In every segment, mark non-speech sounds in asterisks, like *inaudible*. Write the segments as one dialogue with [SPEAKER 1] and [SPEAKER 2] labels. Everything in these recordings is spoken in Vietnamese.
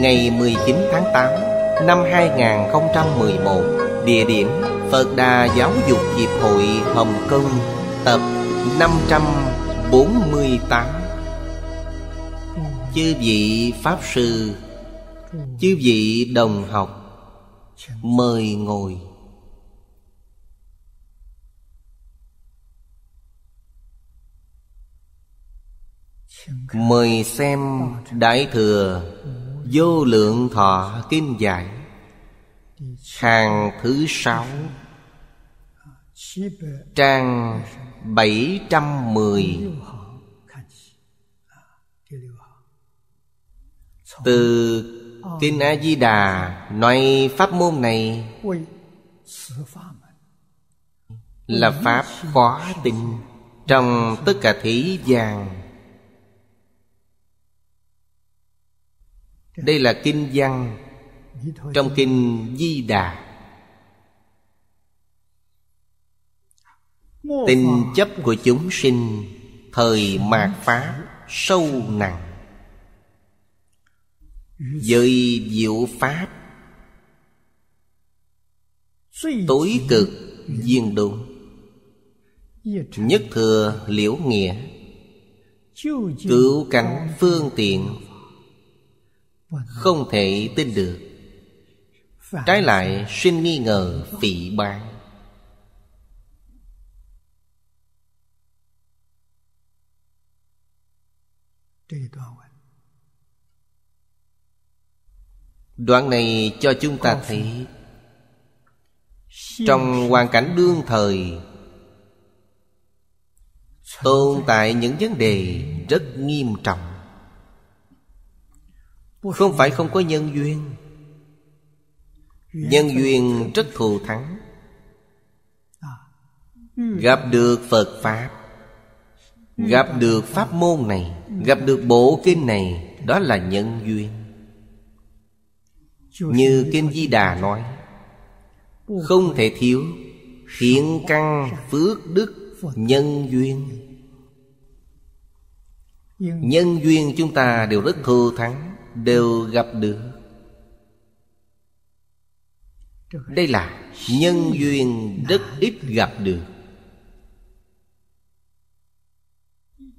[SPEAKER 1] ngày 19 tháng 8 năm 2011, địa điểm Phật Đà Giáo dục Hiệp hội Hồng Kông, tập 548. Chư vị pháp sư, chư vị đồng học, mời ngồi. Mời xem Đại Thừa Vô lượng thọ kinh giải Hàng thứ sáu Trang 710 Từ Kinh A-di-đà Nói pháp môn này Là pháp khó tin Trong tất cả thế gian đây là kinh văn trong kinh di đà
[SPEAKER 2] tình chấp
[SPEAKER 1] của chúng sinh thời mạt phá sâu nặng dời diệu pháp tối cực viên đúng nhất thừa liễu nghĩa cứu cánh phương tiện không thể tin được Trái lại sinh nghi ngờ phỉ bán Đoạn này cho chúng ta thấy Trong hoàn cảnh đương thời Tồn tại những vấn đề rất nghiêm trọng không phải không có nhân duyên Nhân duyên rất thù thắng Gặp được Phật Pháp Gặp được Pháp môn này Gặp được bộ kinh này Đó là nhân duyên Như Kinh Di Đà nói Không thể thiếu Thiện căn phước đức Nhân duyên Nhân duyên chúng ta đều rất thù thắng đều gặp được đây là nhân duyên rất ít gặp được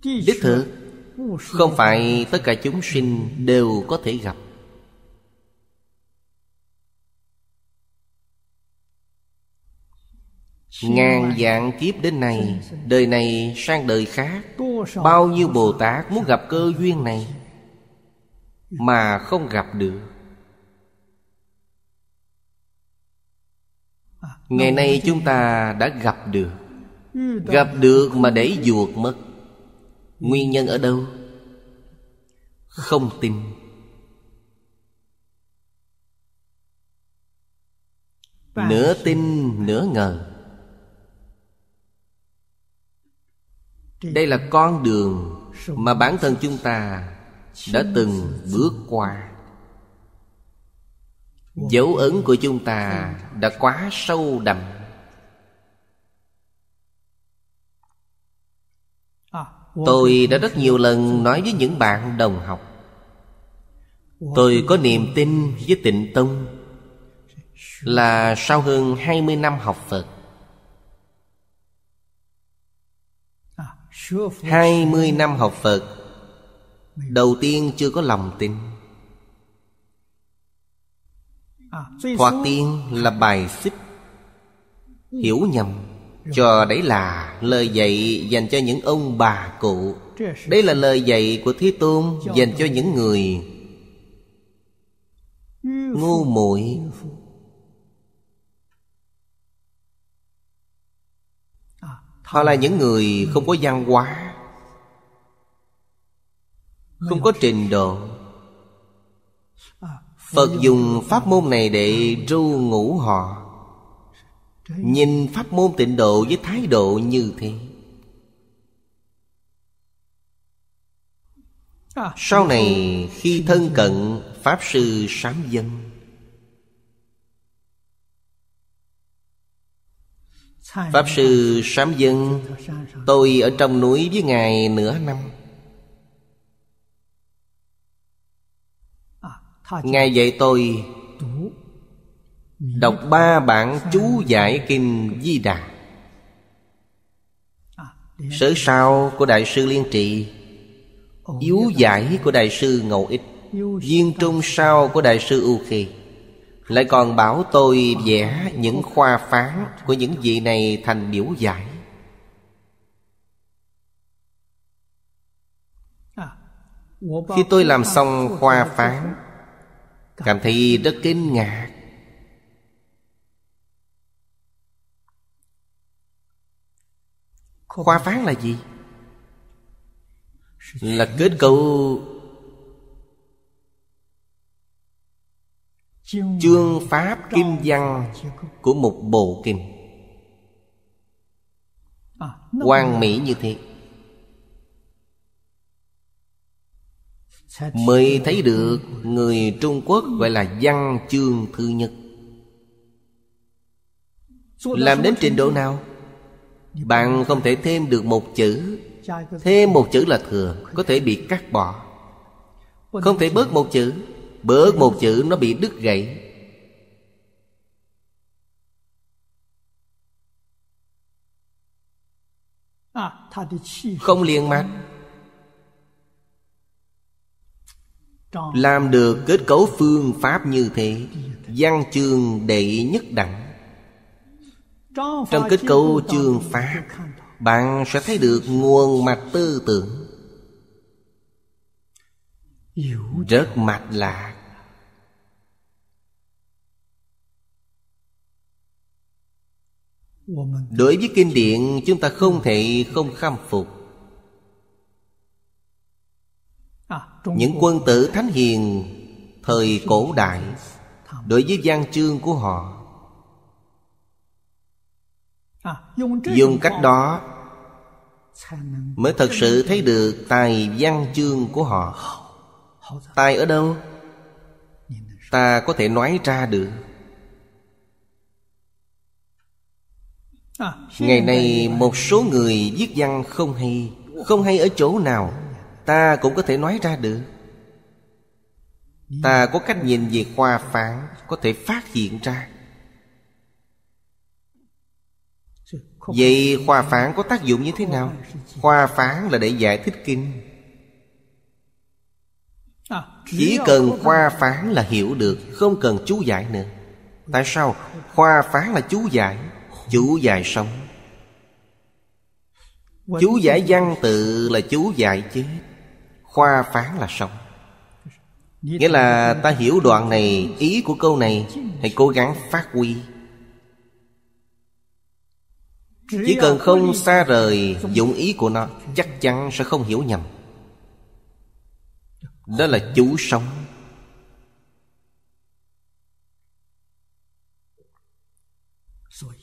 [SPEAKER 1] đích thực không phải tất cả chúng sinh đều có thể gặp Ngàn dạng kiếp đến này Đời này sang đời khác Bao nhiêu Bồ Tát muốn gặp cơ duyên này mà không gặp được ngày nay chúng ta đã gặp được gặp được mà để ruột mất nguyên nhân ở đâu không tin nửa tin nửa ngờ đây là con đường mà bản thân chúng ta đã từng bước qua dấu ấn của chúng ta đã quá sâu đậm
[SPEAKER 2] tôi đã rất nhiều
[SPEAKER 1] lần nói với những bạn đồng học tôi có niềm tin với tịnh tông là sau hơn 20 năm học Phật 20 năm học Phật Đầu tiên chưa có lòng tin
[SPEAKER 2] à, hoặc tiên
[SPEAKER 1] là bài xích Hiểu nhầm Cho đấy là lời dạy dành cho những ông bà cụ Đây là lời dạy của Thế Tôn Dành cho những người
[SPEAKER 2] Ngu
[SPEAKER 1] muội Họ là những người không có văn hóa không có trình độ Phật dùng pháp môn này để ru ngủ họ Nhìn pháp môn tịnh độ với thái độ như thế Sau này khi thân cận Pháp Sư Sám Dân Pháp Sư Sám Dân Tôi ở trong núi với Ngài nửa năm Ngài dạy tôi Đọc ba bản chú giải kinh Di Đà à, Sớ sao của Đại sư Liên Trị Yếu giải của Đại sư Ngầu Ích Duyên trung sao của Đại sư U Khi Lại còn bảo tôi vẽ những khoa phán Của những vị này thành biểu giải
[SPEAKER 2] à, Khi tôi làm
[SPEAKER 1] xong khoa phán Cảm thấy rất kinh ngạc Khoa phán là gì? Là kết cấu Chương Pháp Kim Văn Của một bộ kinh Quang mỹ như thế
[SPEAKER 2] mới thấy được
[SPEAKER 1] người trung quốc gọi là văn chương thư nhất
[SPEAKER 2] làm đến trình độ nào
[SPEAKER 1] bạn không thể thêm được một chữ thêm một chữ là thừa có thể bị cắt bỏ không thể bớt một chữ bớt một chữ nó bị đứt gãy không liền mạch làm được kết cấu phương pháp như thế văn chương đệ nhất đẳng
[SPEAKER 2] trong kết cấu chương
[SPEAKER 1] pháp bạn sẽ thấy được nguồn mạch tư tưởng rất mạch lạc
[SPEAKER 2] đối với kinh
[SPEAKER 1] điển chúng ta không thể không khâm phục những quân tử thánh hiền thời cổ đại đối với văn chương của họ
[SPEAKER 2] à, dùng cách
[SPEAKER 1] đó mới thật sự thấy được tài văn chương của họ tài ở đâu ta có thể nói ra được
[SPEAKER 2] à, ngày nay một
[SPEAKER 1] số người viết văn không hay không hay ở chỗ nào ta cũng có thể nói ra được ta có cách nhìn về khoa phán có thể phát hiện ra vậy khoa phán có tác dụng như thế nào khoa phán là để giải thích kinh
[SPEAKER 2] chỉ cần
[SPEAKER 1] khoa phán là hiểu được không cần chú giải nữa tại sao khoa phán là chú giải chú giải sống chú giải văn tự là chú giải chết Khoa phán là xong Nghĩa là ta hiểu đoạn này Ý của câu này Hãy cố gắng phát huy
[SPEAKER 3] Chỉ cần không xa
[SPEAKER 1] rời dụng ý của nó Chắc chắn sẽ không hiểu nhầm Đó là chú sống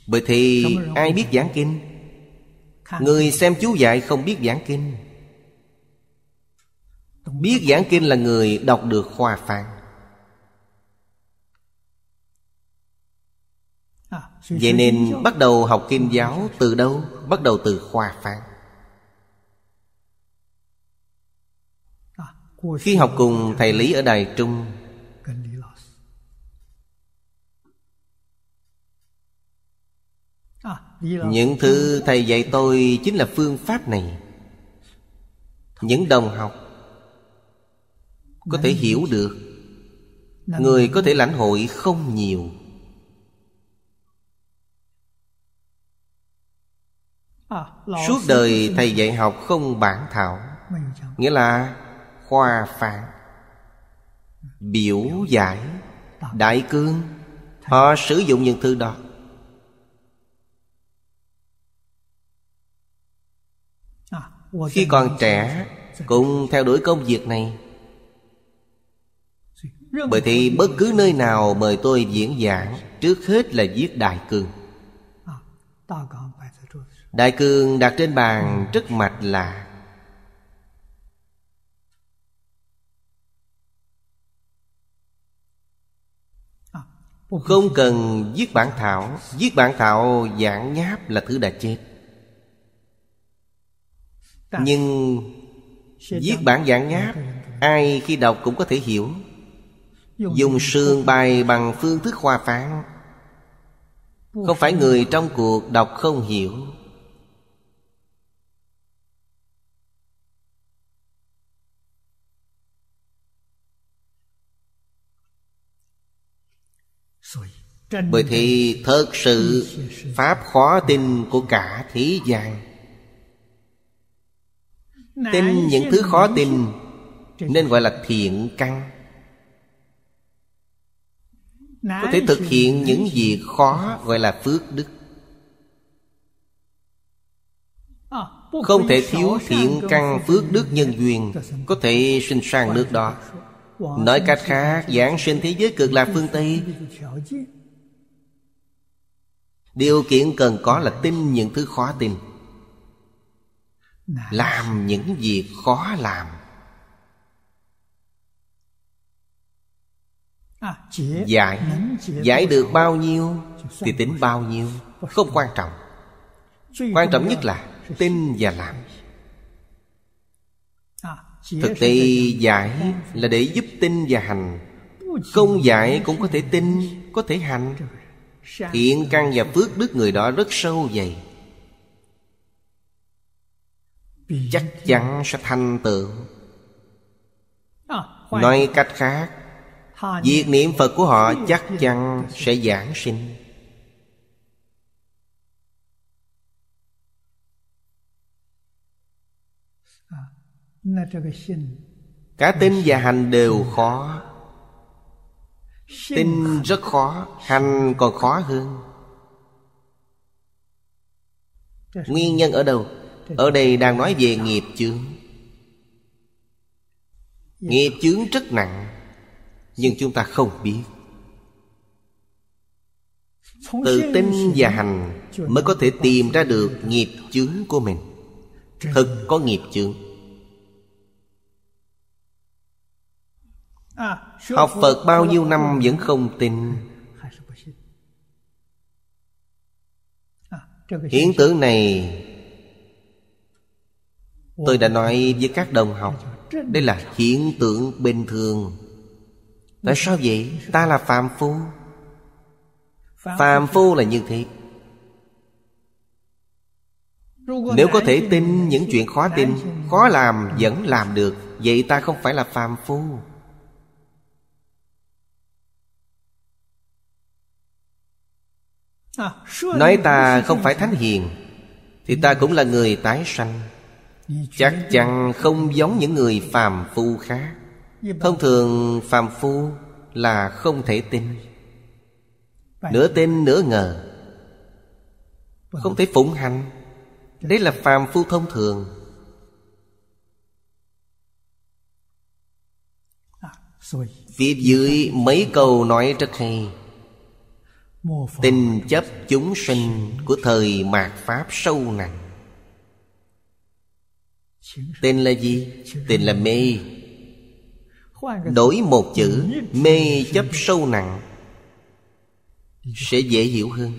[SPEAKER 1] Bởi thì ai biết giảng kinh Người xem chú dạy không biết giảng kinh Biết giảng kinh là người đọc được hòa phán
[SPEAKER 2] à, Vậy nên bắt
[SPEAKER 1] đầu học kinh giáo từ đâu? Bắt đầu từ hòa phán
[SPEAKER 2] à, Khi học cùng thầy Lý ở Đài Trung à, Những thứ thầy
[SPEAKER 1] dạy tôi chính là phương pháp này Những đồng học có thể hiểu được người có thể lãnh hội không nhiều
[SPEAKER 2] à, suốt đời thầy dạy
[SPEAKER 1] học không bản thảo nghĩa là khoa phản biểu giải đại cương họ sử dụng những thứ đó à, khi còn trẻ cũng theo đuổi công việc này bởi thì bất cứ nơi nào mời tôi diễn giảng Trước hết là viết đại cương Đại cương đặt trên bàn rất mạch lạ Không cần viết bản thảo Viết bản thảo giảng nháp là thứ đã chết Nhưng Viết bản giảng nháp Ai khi đọc cũng có thể hiểu dùng sương bài bằng phương thức khoa phán
[SPEAKER 2] không phải người
[SPEAKER 1] trong cuộc đọc không hiểu
[SPEAKER 2] bởi thì
[SPEAKER 1] thật sự pháp khó tin của cả thế gian
[SPEAKER 2] tin những thứ khó tin
[SPEAKER 1] nên gọi là thiện căn
[SPEAKER 2] có thể thực hiện những gì
[SPEAKER 1] khó gọi là phước đức
[SPEAKER 2] không thể thiếu thiện căn phước
[SPEAKER 1] đức nhân duyên có thể sinh sang nước đó nói cách khác giảng sinh thế giới cực lạc phương tây điều kiện cần có là tin những thứ khó tin làm những việc khó làm
[SPEAKER 2] Giải Giải được bao
[SPEAKER 1] nhiêu Thì tính bao nhiêu Không quan trọng Quan trọng nhất là tin và làm
[SPEAKER 2] à, Thực tế giải là để giúp
[SPEAKER 1] tin và hành Không giải cũng có thể tin Có thể hành Thiện căn và phước đức người đó rất sâu dày Chắc chắn sẽ thành tựu
[SPEAKER 2] à, Nói cách khác Việc niệm
[SPEAKER 1] Phật của họ chắc chắn sẽ giảng sinh Cả tin và hành đều khó Tin rất khó Hành còn khó hơn Nguyên nhân ở đâu? Ở đây đang nói về nghiệp chướng Nghiệp chướng rất nặng nhưng chúng ta không biết
[SPEAKER 2] từ tinh và
[SPEAKER 1] hành mới có thể tìm ra được nghiệp chướng của mình thực có nghiệp chướng
[SPEAKER 2] à, học phật bao nhiêu năm vẫn
[SPEAKER 1] không tin
[SPEAKER 2] à, hiện
[SPEAKER 1] tượng này
[SPEAKER 2] tôi đã nói
[SPEAKER 1] với các đồng học đây là hiện tượng bình thường Tại sao vậy? Ta là phàm phu Phàm phu là như thế
[SPEAKER 2] Nếu có thể tin những chuyện khó tin
[SPEAKER 1] Khó làm vẫn làm được Vậy ta không phải là phàm phu
[SPEAKER 2] à, Nói ta không
[SPEAKER 1] phải thánh hiền Thì ta cũng là người tái sanh Chắc chắn không giống những người phàm phu khác Thông thường phàm phu là không thể tin Nửa tin nửa ngờ Không thể phụng hành Đấy là phàm phu thông thường Phía dưới mấy câu nói rất hay Tình chấp chúng sinh của thời mạt Pháp sâu nặng Tên là gì? Tên là mê Đổi một chữ Mê chấp sâu nặng Sẽ dễ hiểu hơn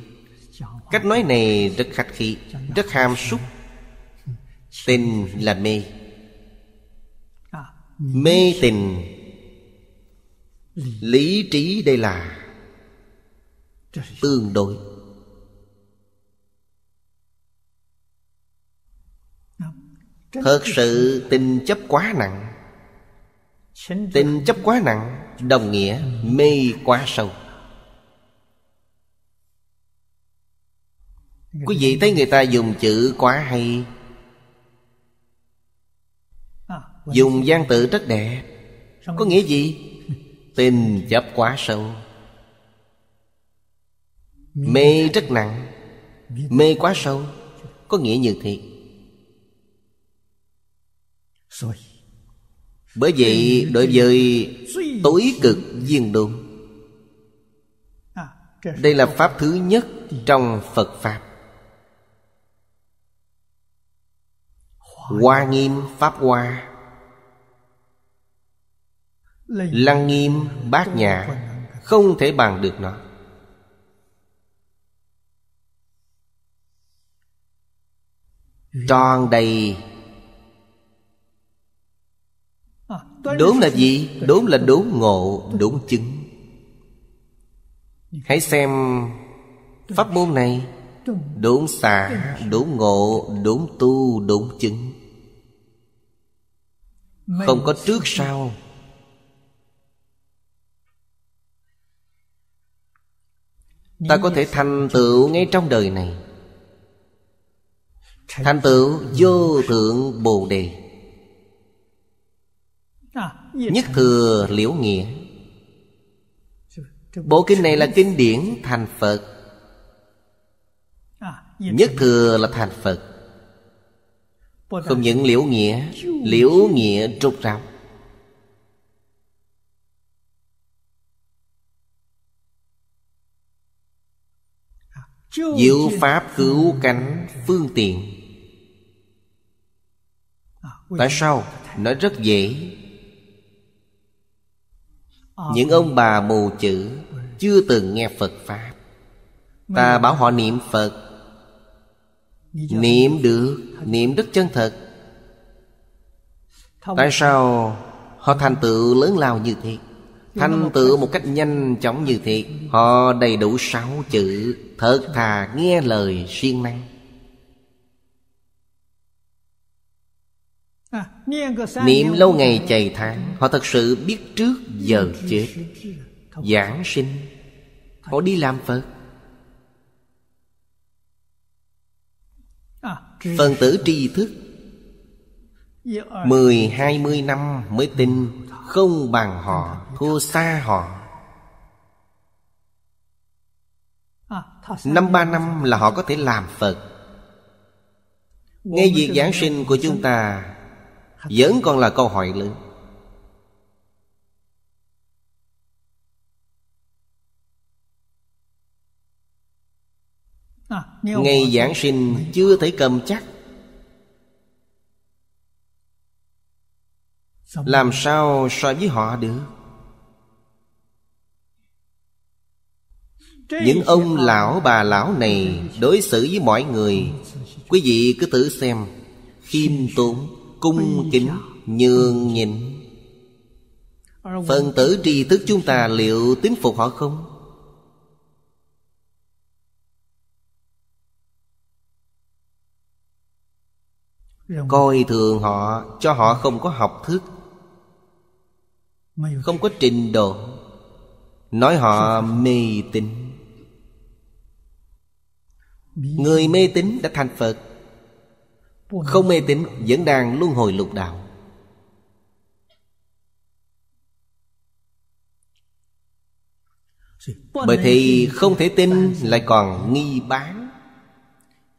[SPEAKER 1] Cách nói này rất khách khí Rất ham súc Tình là mê Mê tình Lý trí đây là Tương đối Thật sự tình chấp quá nặng Tình chấp quá nặng Đồng nghĩa mê quá sâu Quý vị thấy người ta dùng chữ quá hay Dùng gian tự rất đẹp Có nghĩa gì? Tình chấp quá sâu Mê rất nặng Mê quá sâu Có nghĩa như thiệt bởi vậy đối với tối cực viên đôn Đây là pháp thứ nhất trong Phật Pháp Hoa nghiêm Pháp Hoa Lăng nghiêm bát nhà Không thể bàn được nó Tròn đầy Đốn là gì? Đốn là đốn ngộ, đốn chứng Hãy xem Pháp môn này Đốn xả, đốn ngộ, đốn tu, đốn chứng Không có trước sau Ta có thể thành tựu ngay trong đời này Thành tựu vô thượng Bồ Đề Nhất thừa liễu nghĩa Bộ kinh này là kinh điển thành Phật
[SPEAKER 2] à, Nhất
[SPEAKER 1] thừa là thành Phật
[SPEAKER 2] Không những liễu nghĩa Liễu nghĩa trục ráo à, Diệu Pháp
[SPEAKER 1] cứu cánh phương tiện à, Tại sao? Nó rất dễ những ông bà mù chữ Chưa từng nghe Phật Pháp Ta bảo họ niệm Phật
[SPEAKER 2] Niệm
[SPEAKER 1] được Niệm rất chân thật Tại sao Họ thành tựu lớn lao như thế
[SPEAKER 2] Thành tựu một
[SPEAKER 1] cách nhanh chóng như thế Họ đầy đủ sáu chữ Thật thà nghe lời siêng năng
[SPEAKER 2] Niệm lâu ngày
[SPEAKER 1] chạy tháng Họ thật sự biết trước giờ chết Giảng sinh Họ đi làm Phật Phần tử tri thức Mười hai mươi năm mới tin Không bằng họ Thua xa họ Năm ba năm là họ có thể làm Phật
[SPEAKER 2] Ngay việc giảng
[SPEAKER 1] sinh của chúng ta vẫn còn là câu hỏi lớn
[SPEAKER 2] à, Ngày giảng
[SPEAKER 1] sinh chưa thể cầm chắc Làm sao so với họ được Những ông lão bà lão này Đối xử với mọi người Quý vị cứ thử xem Khiêm tốn cung kính nhường nhịn
[SPEAKER 2] phần tử
[SPEAKER 1] tri thức chúng ta liệu tín phục họ không coi thường họ cho họ không có học thức không có trình độ nói họ mê tín người mê tín đã thành phật không mê tín vẫn đang luân hồi lục đạo Bởi thì không thể tin lại còn nghi bán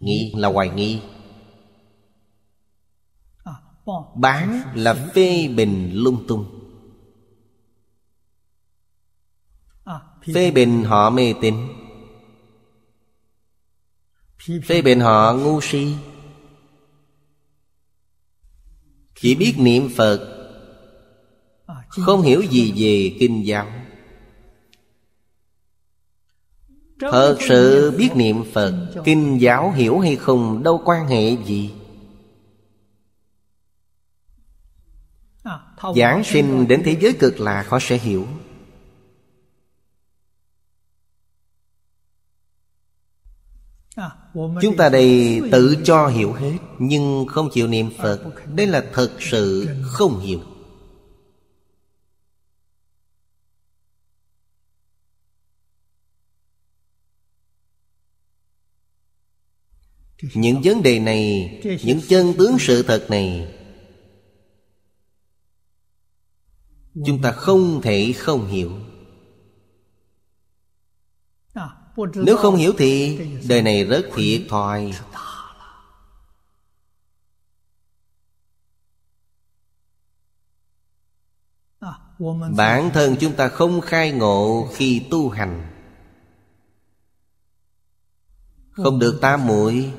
[SPEAKER 1] Nghi là hoài nghi Bán là phê bình lung tung Phê bình họ mê tín Phê bình họ ngu si chỉ biết niệm phật không hiểu gì về kinh giáo
[SPEAKER 3] thật sự
[SPEAKER 1] biết niệm phật kinh giáo hiểu hay không đâu quan hệ gì
[SPEAKER 2] giảng sinh đến
[SPEAKER 1] thế giới cực là khó sẽ hiểu
[SPEAKER 2] Chúng ta đây tự cho hiểu hết
[SPEAKER 1] Nhưng không chịu niệm Phật Đây là thật sự không hiểu Những vấn đề này Những chân tướng sự thật này Chúng ta không thể không hiểu
[SPEAKER 2] nếu không hiểu thì Đời
[SPEAKER 1] này rất thiệt thòi Bản thân chúng ta không khai ngộ khi tu hành Không được ta muội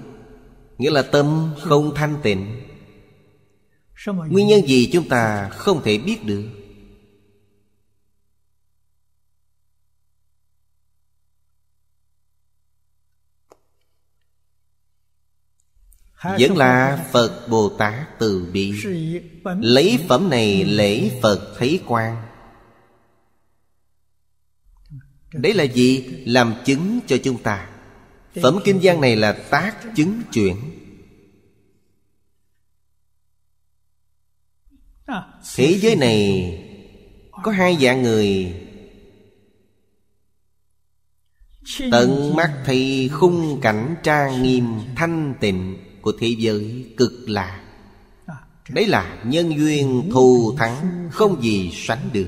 [SPEAKER 1] Nghĩa là tâm không thanh tịnh Nguyên nhân gì chúng ta không thể biết được
[SPEAKER 2] Vẫn là
[SPEAKER 1] Phật Bồ Tát từ bi Lấy phẩm này lễ Phật thấy quan Đấy là gì? Làm chứng cho chúng ta Phẩm kinh văn này là tác chứng chuyển
[SPEAKER 2] à, Thế giới này
[SPEAKER 1] có hai dạng người Tận mắt thì khung cảnh trang nghiêm thanh tịnh của thế giới cực lạ à, Đấy là nhân duyên thù thắng Không gì sánh được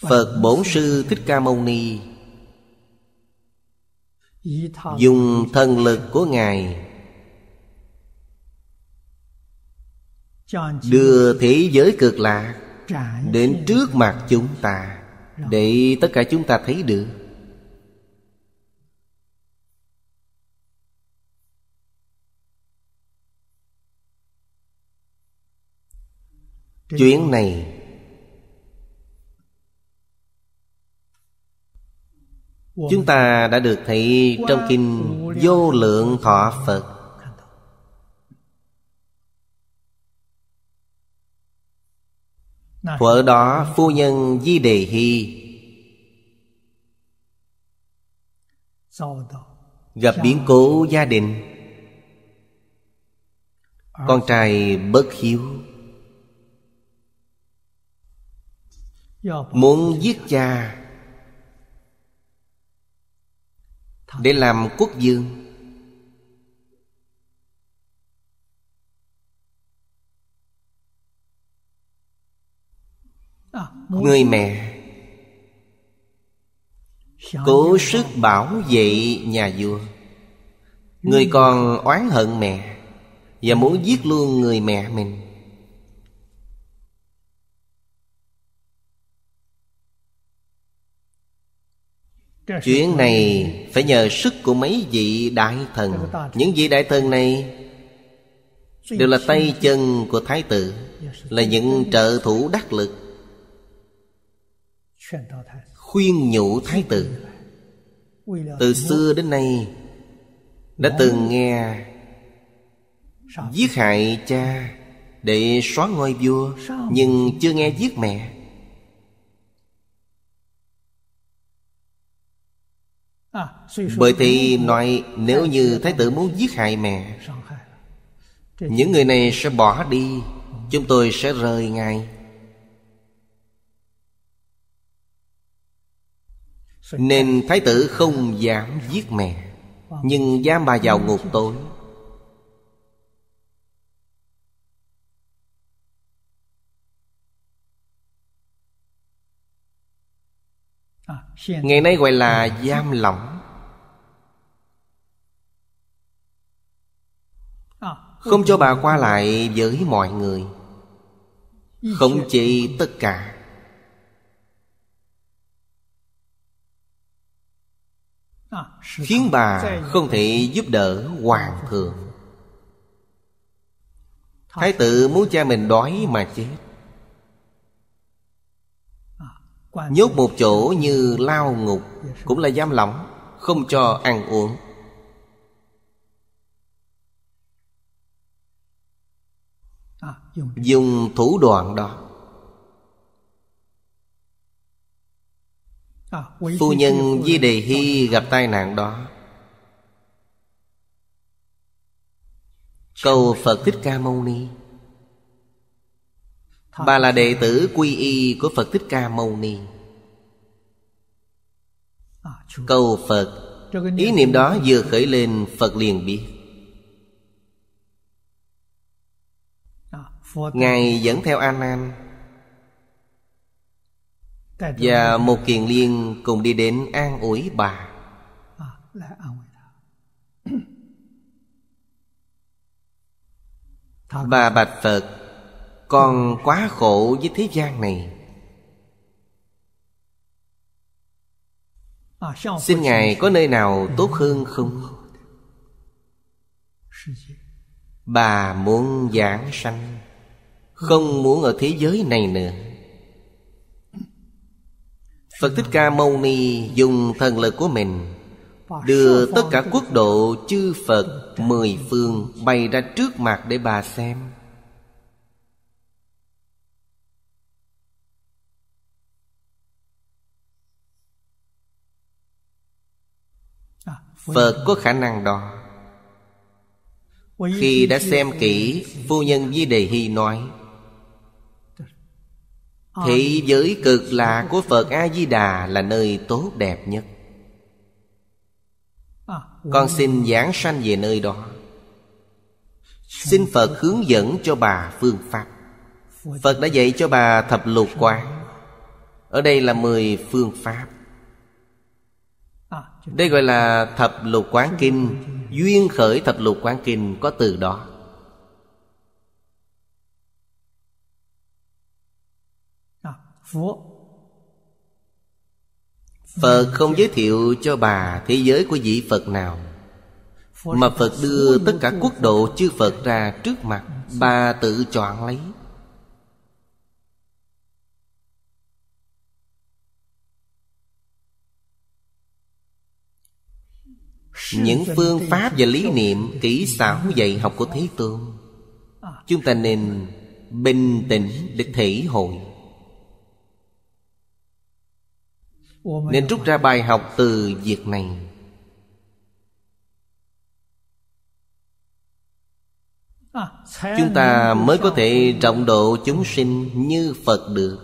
[SPEAKER 1] Phật Bổn Sư Thích Ca Mâu Ni Dùng thần lực của Ngài Đưa thế giới cực lạ Đến trước mặt chúng ta Để tất cả chúng ta thấy được Chuyện này Chúng ta đã được thấy trong kinh Vô lượng thọ Phật Thuở đó phu nhân Di Đề Hy Gặp biến cố gia đình à, Con trai bất hiếu Muốn dạ. giết cha Để làm quốc dương
[SPEAKER 2] à, Người
[SPEAKER 1] mẹ dạ, Cố dạ, sức bảo vệ nhà vua Người ừ. còn oán hận mẹ Và muốn giết luôn người mẹ mình chuyện này phải nhờ sức của mấy vị đại thần những vị đại thần này đều là tay chân của thái tử là những trợ thủ đắc lực khuyên nhủ thái tử từ xưa đến nay đã từng nghe giết hại cha để xóa ngôi vua nhưng chưa nghe giết mẹ
[SPEAKER 2] Bởi thì nói
[SPEAKER 1] nếu như Thái tử muốn giết hại mẹ Những người này sẽ bỏ đi Chúng tôi sẽ rời ngay Nên Thái tử không dám giết mẹ Nhưng giam bà vào ngục tối ngày nay gọi là giam lỏng
[SPEAKER 2] à, không cho
[SPEAKER 1] bà qua lại với mọi người không chế tất cả à, khiến bà không thể giúp đỡ hoàng thượng thái tử muốn cha mình đói mà chết Nhốt một chỗ như lao ngục dạ, Cũng là giam lỏng Không cho ăn uống à, Dùng thủ đoạn đó
[SPEAKER 2] à, Phu nhân Di Đề Hy
[SPEAKER 1] gặp tai nạn đó Cầu Phật Thích Ca Mâu Ni Bà là đệ tử quy y của Phật Thích Ca Mâu Ni ờ, Cầu Phật Ý niệm đó vừa khởi lên Phật liền biết
[SPEAKER 2] ờ, Ngài dẫn
[SPEAKER 1] theo A Nan
[SPEAKER 2] Và một kiền
[SPEAKER 1] liên cùng đi đến an ủi bà ờ, Bà bạch Phật còn quá khổ với thế gian này
[SPEAKER 2] xin ngài có
[SPEAKER 1] nơi nào tốt hơn không bà muốn giảng sanh không muốn ở thế giới này nữa phật thích ca mâu ni dùng thần lực của mình
[SPEAKER 3] đưa tất cả quốc
[SPEAKER 1] độ chư phật mười phương bày ra trước mặt để bà xem Phật có khả năng đó
[SPEAKER 2] Khi đã xem kỹ
[SPEAKER 1] Phu nhân Di Đề Hy nói
[SPEAKER 2] Thị giới cực
[SPEAKER 1] lạ của Phật A-di-đà là nơi tốt đẹp nhất Con xin giảng sanh về nơi đó Xin Phật hướng dẫn cho bà phương pháp Phật đã dạy cho bà thập lục quán Ở đây là mười phương pháp đây gọi là thập lục quán kinh Duyên khởi thập lục quán kinh có từ đó Phật không giới thiệu cho bà thế giới của vị Phật nào Mà Phật đưa tất cả quốc độ chư Phật ra trước mặt Bà tự chọn lấy những phương pháp và lý niệm kỹ xảo dạy học của thế tôn chúng ta nên bình tĩnh để thể hội nên rút ra bài học từ việc này chúng ta mới có thể trọng độ chúng sinh như phật được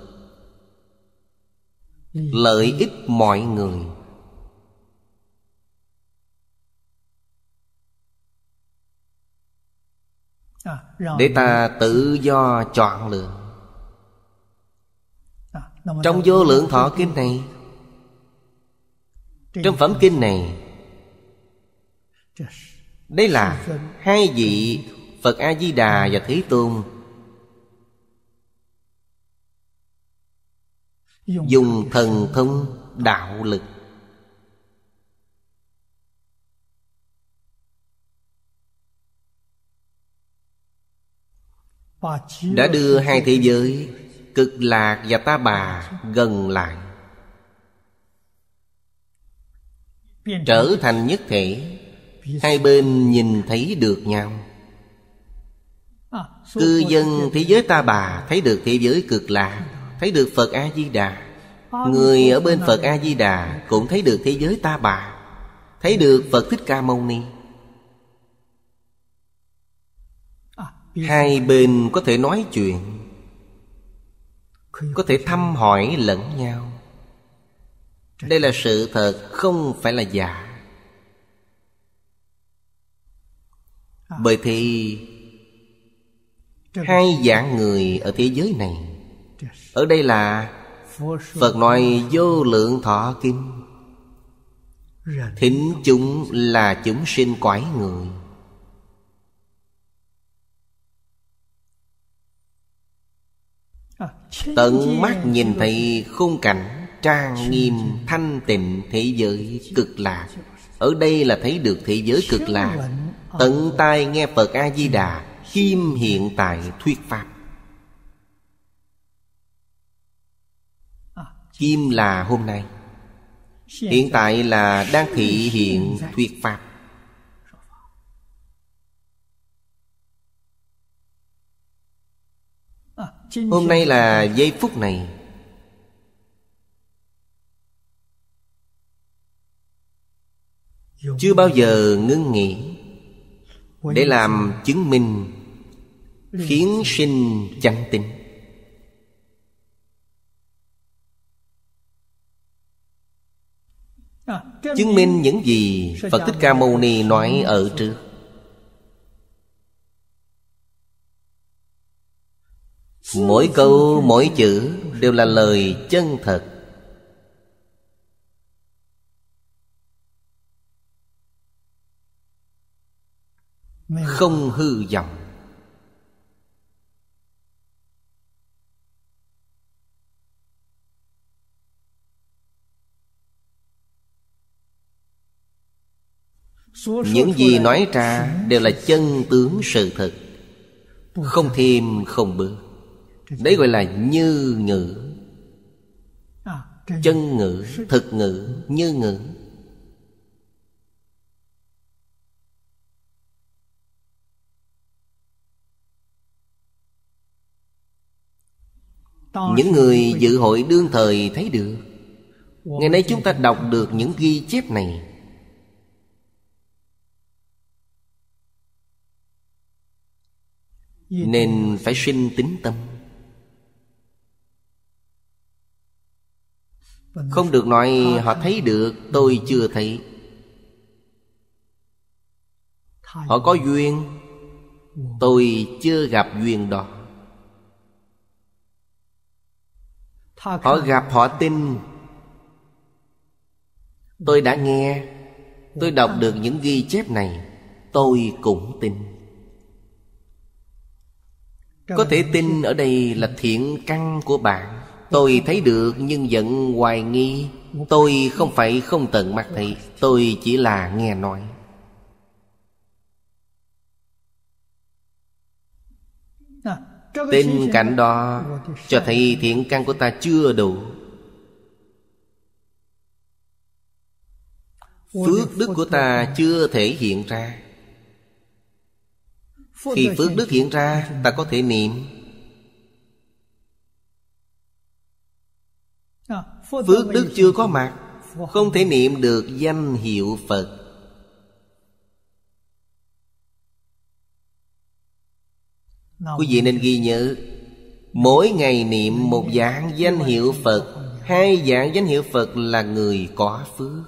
[SPEAKER 1] lợi ích mọi người
[SPEAKER 2] Dạ, để ta tự
[SPEAKER 1] do chọn lựa dạ, trong vô lượng thọ kinh này trong phẩm kinh này đây là hai vị phật a di đà và thế tôn dùng thần thông đạo lực
[SPEAKER 2] đã đưa hai thế giới
[SPEAKER 1] cực lạc và ta bà gần lại trở thành nhất thể hai bên nhìn thấy được nhau
[SPEAKER 2] à, cư dân thế
[SPEAKER 1] giới ta bà thấy được thế giới cực lạc thấy được phật a di đà
[SPEAKER 2] người ở bên
[SPEAKER 1] phật a di đà cũng thấy được thế giới ta bà thấy được phật thích ca mâu ni hai bên có thể nói chuyện có thể thăm hỏi lẫn nhau đây là sự thật không phải là giả bởi thì hai dạng người ở thế giới này ở đây là phật nói vô lượng thọ kim, thính chúng là chúng sinh quái người
[SPEAKER 3] Tận mắt nhìn thấy
[SPEAKER 1] khung cảnh trang nghiêm thanh tịnh thế giới cực lạc Ở đây là thấy được thế giới cực lạc Tận tai nghe Phật A-di-đà Kim hiện tại thuyết Pháp Kim là hôm nay Hiện tại là đang thị hiện thuyết Pháp hôm nay là giây phút này chưa bao giờ ngưng nghỉ để làm chứng minh khiến sinh chánh tính
[SPEAKER 2] à, chứng minh những gì phật thích ca mâu ni nói ở
[SPEAKER 1] trước mỗi câu mỗi chữ đều là lời chân thật không hư vọng
[SPEAKER 2] những gì nói ra đều là
[SPEAKER 1] chân tướng sự thật không thêm không bớt đấy gọi là như ngữ à, chân ngữ thực ngữ như ngữ những người dự hội đương thời thấy được ngày nay chúng ta đọc được những ghi chép này nên phải sinh tính tâm không được nói họ thấy được tôi chưa thấy
[SPEAKER 3] họ có duyên
[SPEAKER 1] tôi chưa gặp duyên đó họ gặp họ tin tôi đã nghe tôi đọc được những ghi chép này tôi cũng tin có thể tin ở đây là thiện căn của bạn Tôi thấy được nhưng vẫn hoài nghi Tôi không phải không tận mắt thấy Tôi chỉ là nghe nói
[SPEAKER 2] Tình cảnh đó
[SPEAKER 1] Cho thấy thiện căn của ta chưa đủ Phước đức của ta chưa thể hiện ra
[SPEAKER 2] Khi phước đức hiện
[SPEAKER 1] ra Ta có thể niệm
[SPEAKER 2] Phước đức chưa có mặt Không thể
[SPEAKER 1] niệm được danh hiệu Phật Quý vị nên ghi nhớ Mỗi ngày niệm một dạng danh hiệu Phật Hai dạng danh hiệu Phật là người có phước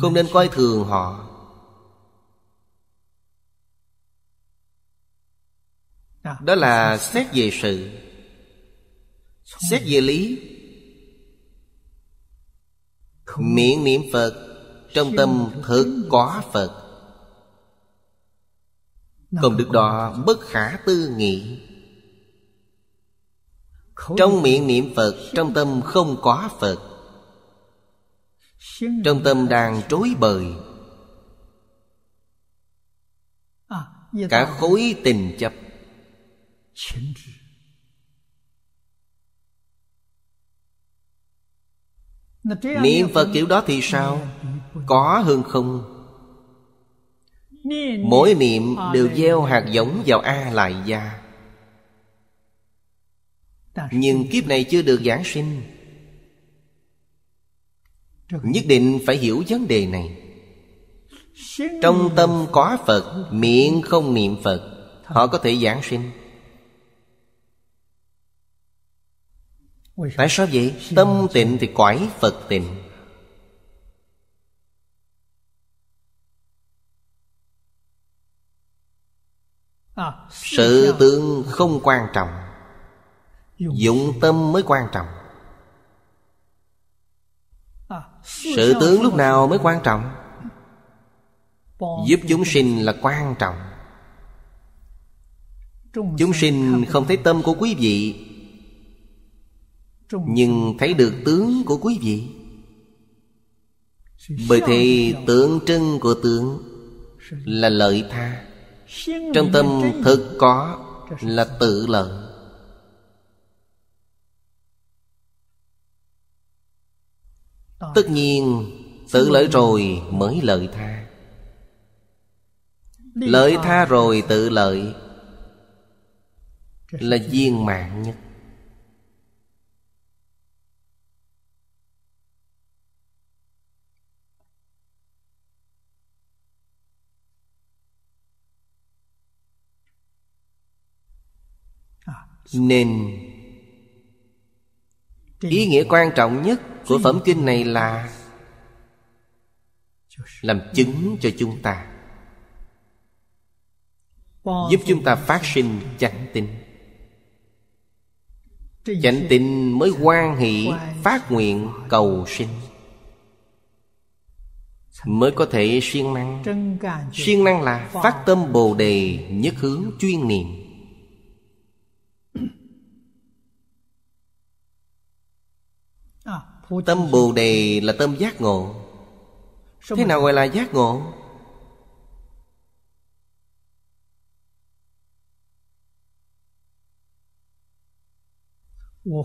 [SPEAKER 1] Không nên coi thường họ đó là xét về sự xét về lý miệng niệm phật trong tâm thực có phật công đức đó bất khả tư nghị trong miệng niệm phật trong tâm không có phật trong tâm đang trối bời à, cả khối tình chấp 情执
[SPEAKER 2] ，niệm phật kiểu đó
[SPEAKER 1] thì sao có hơn không
[SPEAKER 2] mỗi niệm đều gieo
[SPEAKER 1] hạt giống vào a lại gia nhưng kiếp này chưa được giảng sinh nhất định phải hiểu vấn đề này trong tâm có phật miệng không niệm phật họ có thể giảng sinh Tại sao vậy? Tâm tịnh thì quải Phật tịnh
[SPEAKER 2] à, Sự
[SPEAKER 1] tương không quan trọng Dụng tâm mới quan trọng
[SPEAKER 2] à, Sự tướng lúc nào mới quan trọng Giúp
[SPEAKER 1] chúng sinh là quan trọng Chúng sinh không thấy tâm của quý vị nhưng thấy được tướng của quý vị bởi thế tượng trưng của tướng là lợi tha
[SPEAKER 3] trong tâm thực
[SPEAKER 1] có là tự lợi tất nhiên tự lợi rồi mới lợi tha lợi tha rồi tự lợi là viên mạng nhất nên ý nghĩa quan trọng nhất của phẩm kinh này là làm chứng cho chúng ta
[SPEAKER 2] giúp chúng
[SPEAKER 1] ta phát sinh chánh tin chánh tin mới quan hỷ phát nguyện cầu sinh mới có thể siêng năng siêng năng là phát tâm bồ đề nhất hướng chuyên niệm Tâm Bồ Đề là tâm giác ngộ Thế nào gọi là giác ngộ?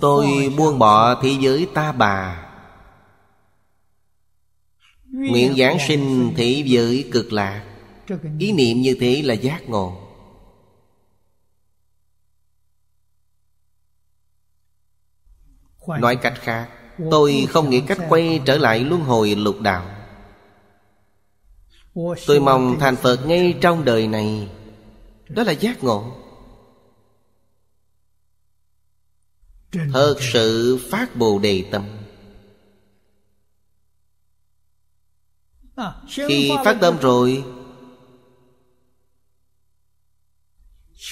[SPEAKER 2] Tôi buông bỏ
[SPEAKER 1] thế giới ta bà
[SPEAKER 2] Nguyện giảng
[SPEAKER 1] sinh thế giới cực lạc Ý niệm như thế là giác ngộ Nói cách khác Tôi không nghĩ cách quay trở lại luân hồi lục đạo Tôi mong thành Phật ngay trong đời này Đó là giác ngộ Thật sự phát Bồ Đề Tâm
[SPEAKER 2] Khi phát tâm
[SPEAKER 1] rồi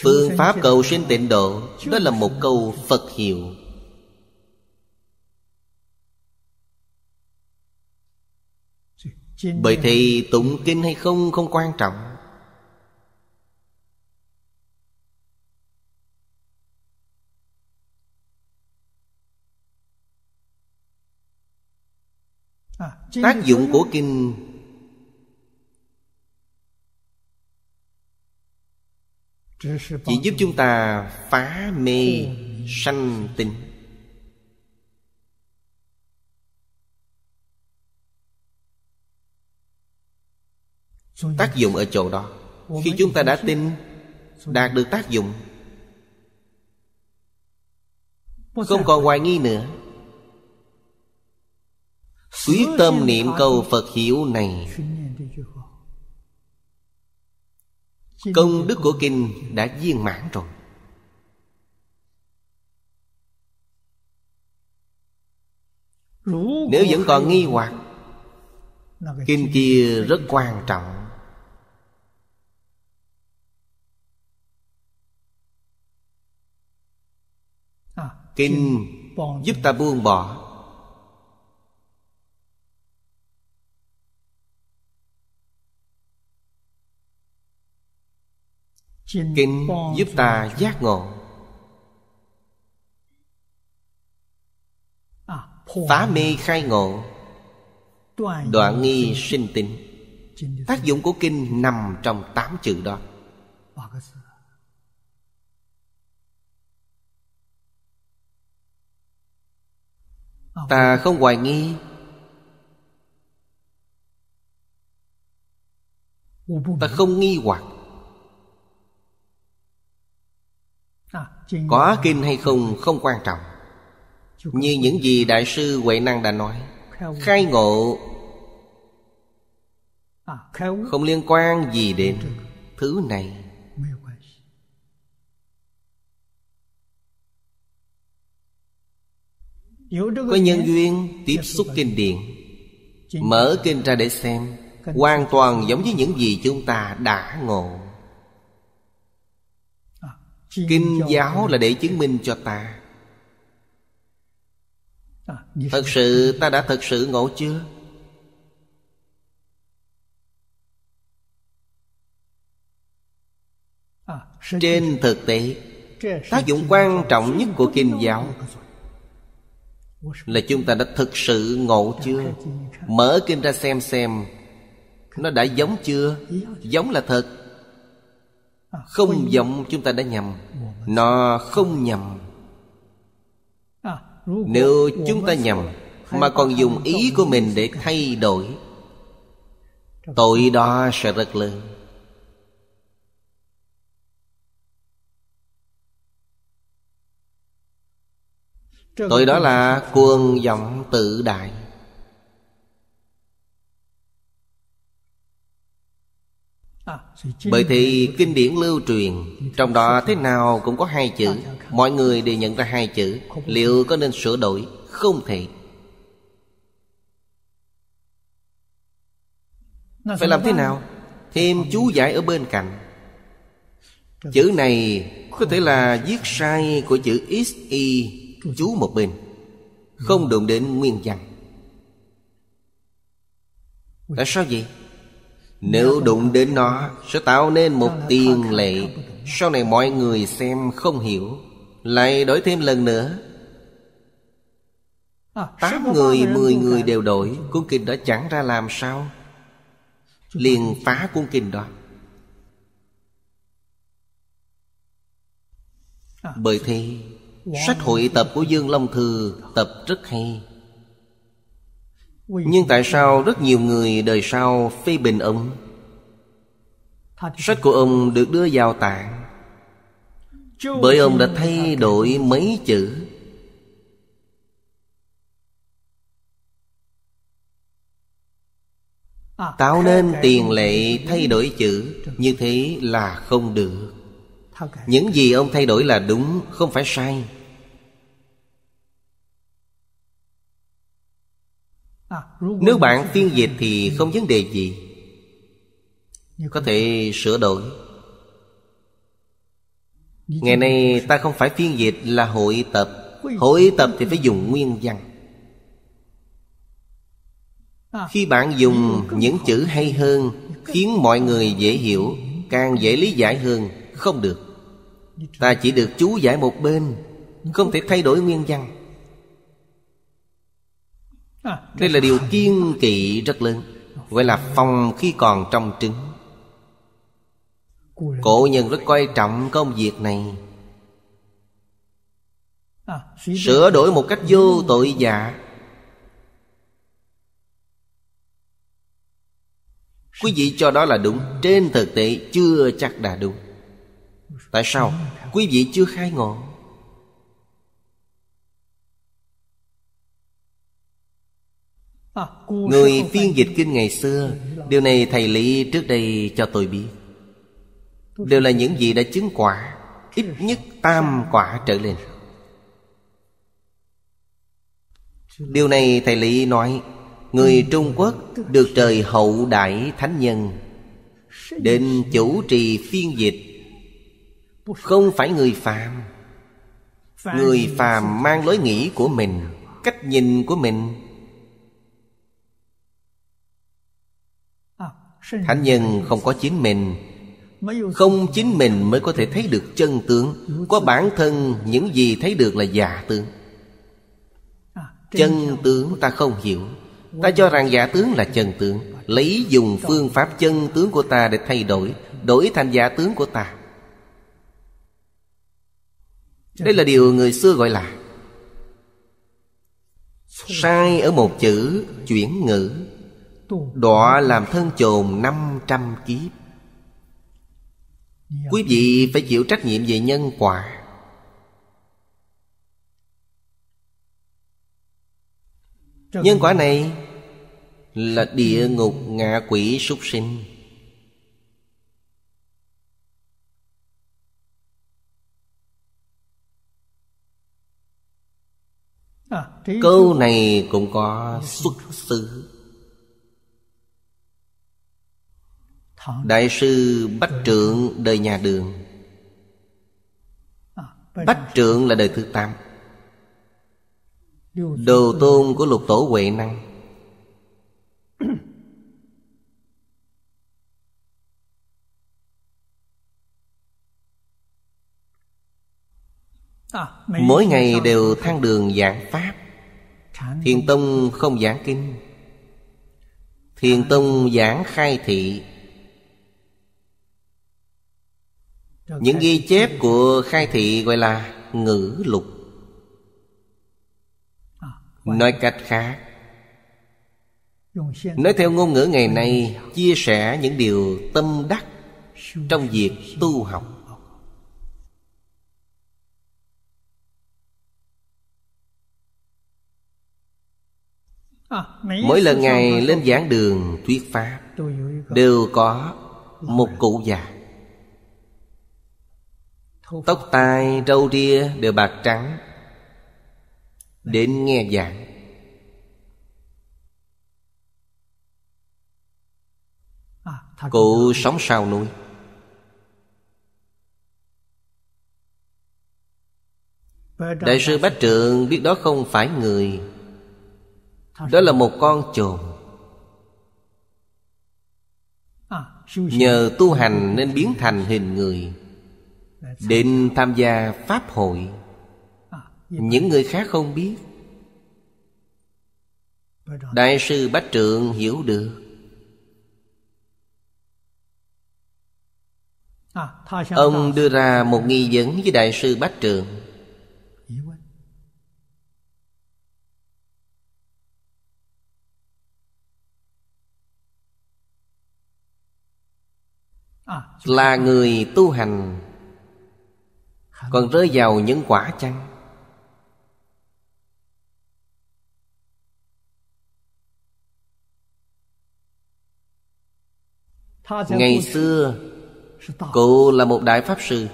[SPEAKER 1] Phương pháp cầu sinh tịnh độ Đó là một câu Phật hiệu Bởi thì tụng kinh hay không không quan trọng à, Tác dụng của kinh Chỉ giúp chúng ta phá mê sanh tinh tác dụng ở chỗ đó khi chúng ta đã tin đạt được tác dụng không còn hoài nghi nữa quyết tâm niệm câu phật hiểu này công đức của kinh đã viên mãn rồi
[SPEAKER 2] nếu vẫn còn nghi hoặc kinh kia rất quan
[SPEAKER 1] trọng Kinh giúp ta buông bỏ Kinh giúp ta giác ngộ Phá mê khai ngộ
[SPEAKER 2] Đoạn nghi
[SPEAKER 1] sinh tính Tác dụng của kinh nằm trong tám chữ đó ta không hoài nghi ta không nghi hoặc
[SPEAKER 2] à, có
[SPEAKER 1] kinh hay không không quan trọng như những gì đại sư huệ năng đã nói khai ngộ à, không liên quan gì đến thứ này
[SPEAKER 2] có nhân duyên tiếp xúc kinh điển mở
[SPEAKER 1] kinh ra để xem hoàn toàn giống với những gì chúng ta đã ngộ à, kinh giáo là để chứng minh cho ta à, thật sự ta đã thật sự ngộ chưa à, trên thực tế tác dụng quan trọng nhất của kinh giáo là chúng ta đã thực sự ngộ chưa mở kinh ra xem xem nó đã giống chưa giống là thật không giống chúng ta đã nhầm nó không nhầm
[SPEAKER 2] nếu chúng ta nhầm
[SPEAKER 1] mà còn dùng ý của mình để thay đổi tội đó sẽ rất lớn Tội đó là cuồng vọng tự đại
[SPEAKER 2] à, Bởi thì kinh
[SPEAKER 1] điển lưu truyền Trong đó thế nào cũng có hai chữ Mọi người đều nhận ra hai chữ Liệu có nên sửa đổi? Không thể Phải làm thế nào? Thêm chú giải ở bên cạnh Chữ này có thể là viết sai của chữ is chú một bên Không đụng đến nguyên văn Tại sao vậy? Nếu đụng đến nó Sẽ tạo nên một tiền lệ Sau này mọi người xem không hiểu Lại đổi thêm lần nữa
[SPEAKER 2] Tám người, mười người đều
[SPEAKER 1] đổi Cuốn kinh đó chẳng ra làm sao Liền phá cuốn kinh đó Bởi thế
[SPEAKER 2] Sách hội tập
[SPEAKER 1] của Dương Long Thư tập rất hay Nhưng tại sao rất nhiều người đời sau phê bình ông Sách của ông được đưa vào tạng
[SPEAKER 2] Bởi ông đã thay đổi mấy chữ Tạo nên tiền lệ thay đổi chữ
[SPEAKER 1] Như thế là không được những gì ông thay đổi là đúng không phải sai
[SPEAKER 2] à, nếu bạn
[SPEAKER 1] phiên dịch thì không vấn đề gì có thể sửa đổi ngày nay ta không phải phiên dịch là hội tập hội tập thì phải dùng nguyên văn à, khi bạn dùng những chữ hay hơn khiến mọi người dễ hiểu càng dễ lý giải hơn không được ta chỉ được chú giải một bên không thể thay đổi nguyên văn à, đây là điều *laughs* kiên kỵ rất lớn gọi là phòng khi còn trong trứng cổ nhân rất coi trọng công việc này
[SPEAKER 2] à, sửa
[SPEAKER 1] đổi một cách vô tội dạ quý vị cho đó là đúng trên thực tế chưa chắc đã đúng Tại sao quý vị chưa khai ngộ?
[SPEAKER 2] À, người phiên
[SPEAKER 1] dịch kinh ngày xưa Điều này thầy Lý trước đây cho tôi biết Đều là những gì đã chứng quả Ít nhất tam quả trở lên Điều này thầy Lý nói Người Trung Quốc được trời hậu đại thánh nhân Đến chủ trì phiên dịch không phải người phàm người phàm mang lối nghĩ của mình cách nhìn của mình
[SPEAKER 2] à, thánh nhân
[SPEAKER 1] không có chính mình không chính mình mới có thể thấy được chân tướng có bản thân những gì thấy được là giả tướng à, chân tướng ta không hiểu ta cho rằng giả tướng là chân tướng lấy dùng phương pháp chân tướng của ta để thay đổi đổi thành giả tướng của ta đây là điều người xưa gọi là Sai ở một chữ chuyển ngữ Đọa làm thân chồn 500 kiếp Quý vị phải chịu trách nhiệm về nhân quả Nhân quả này Là địa ngục ngạ quỷ súc sinh Câu này cũng có xuất xứ Đại sư Bách Trượng đời nhà đường à, Bách Trượng là đời thứ tám Đồ tôn của lục tổ Huệ Năng
[SPEAKER 2] à, Mỗi ngày đều
[SPEAKER 1] thang đường giảng Pháp Thiền Tông không giảng kinh Thiền Tông giảng khai thị
[SPEAKER 2] Những ghi chép
[SPEAKER 1] của khai thị gọi là ngữ lục à, Nói cách khác
[SPEAKER 2] Nói theo ngôn ngữ ngày nay
[SPEAKER 1] Chia sẻ những điều tâm đắc Trong việc tu học
[SPEAKER 2] À, Mỗi lần Ngài lên giảng
[SPEAKER 1] đường thuyết Pháp Đều có một cụ già Tóc tai, râu ria đều bạc trắng Đến nghe giảng à, Cụ sống sao nuôi Đại sư Bách Trượng biết đó không phải người đó là một con trồn
[SPEAKER 2] à, Nhờ tu hành nên biến
[SPEAKER 1] thành hình người đến tham gia Pháp hội à, Những người khác không biết Đại sư Bách Trượng hiểu được
[SPEAKER 2] à, Ông đưa
[SPEAKER 1] ra một nghi vấn với Đại sư Bách Trượng
[SPEAKER 3] là người tu
[SPEAKER 1] hành còn rơi vào những quả chăng ngày xưa cụ là một đại pháp sư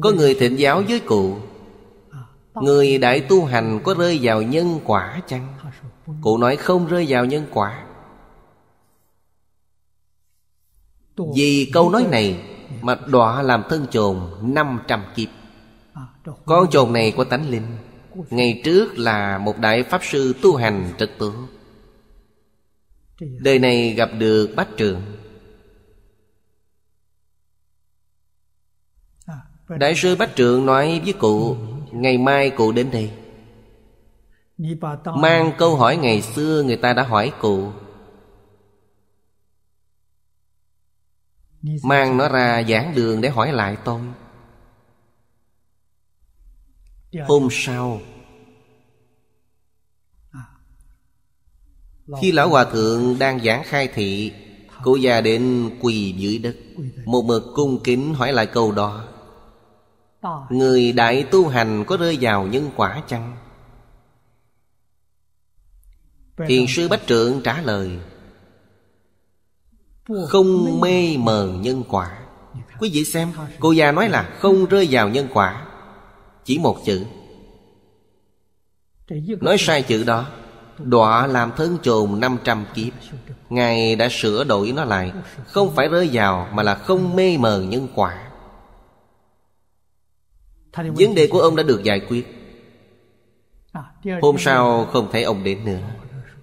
[SPEAKER 1] có người thịnh giáo với cụ người đại tu hành có rơi vào nhân quả chăng cụ nói không rơi vào nhân quả
[SPEAKER 2] Vì câu nói
[SPEAKER 1] này Mà đọa làm thân chồn 500 kiếp à, Con chồn này của tánh linh Ngày trước là một đại pháp sư tu hành trật tướng Đời này gặp được bách trường à, Đại sư Bách Trượng nói với cụ Ngày mai cụ đến đây Mang câu hỏi ngày xưa người ta đã hỏi cụ Mang nó ra giảng đường để hỏi lại tôi dạ. Hôm sau à. Khi Lão Hòa Thượng đang giảng khai thị cụ già đến quỳ dưới đất Một mực cung kính hỏi lại câu đó Người đại tu hành có rơi vào nhân quả chăng? Thiền sư Bách Trượng trả lời không mê mờ nhân quả Quý vị xem Cô già nói là không rơi vào nhân quả Chỉ một chữ Nói sai chữ đó Đọa làm thân trồn 500 kiếp Ngài đã sửa đổi nó lại Không phải rơi vào Mà là không mê mờ nhân quả Vấn đề của ông đã được giải quyết
[SPEAKER 2] à, Hôm sau
[SPEAKER 1] không thấy ông đến nữa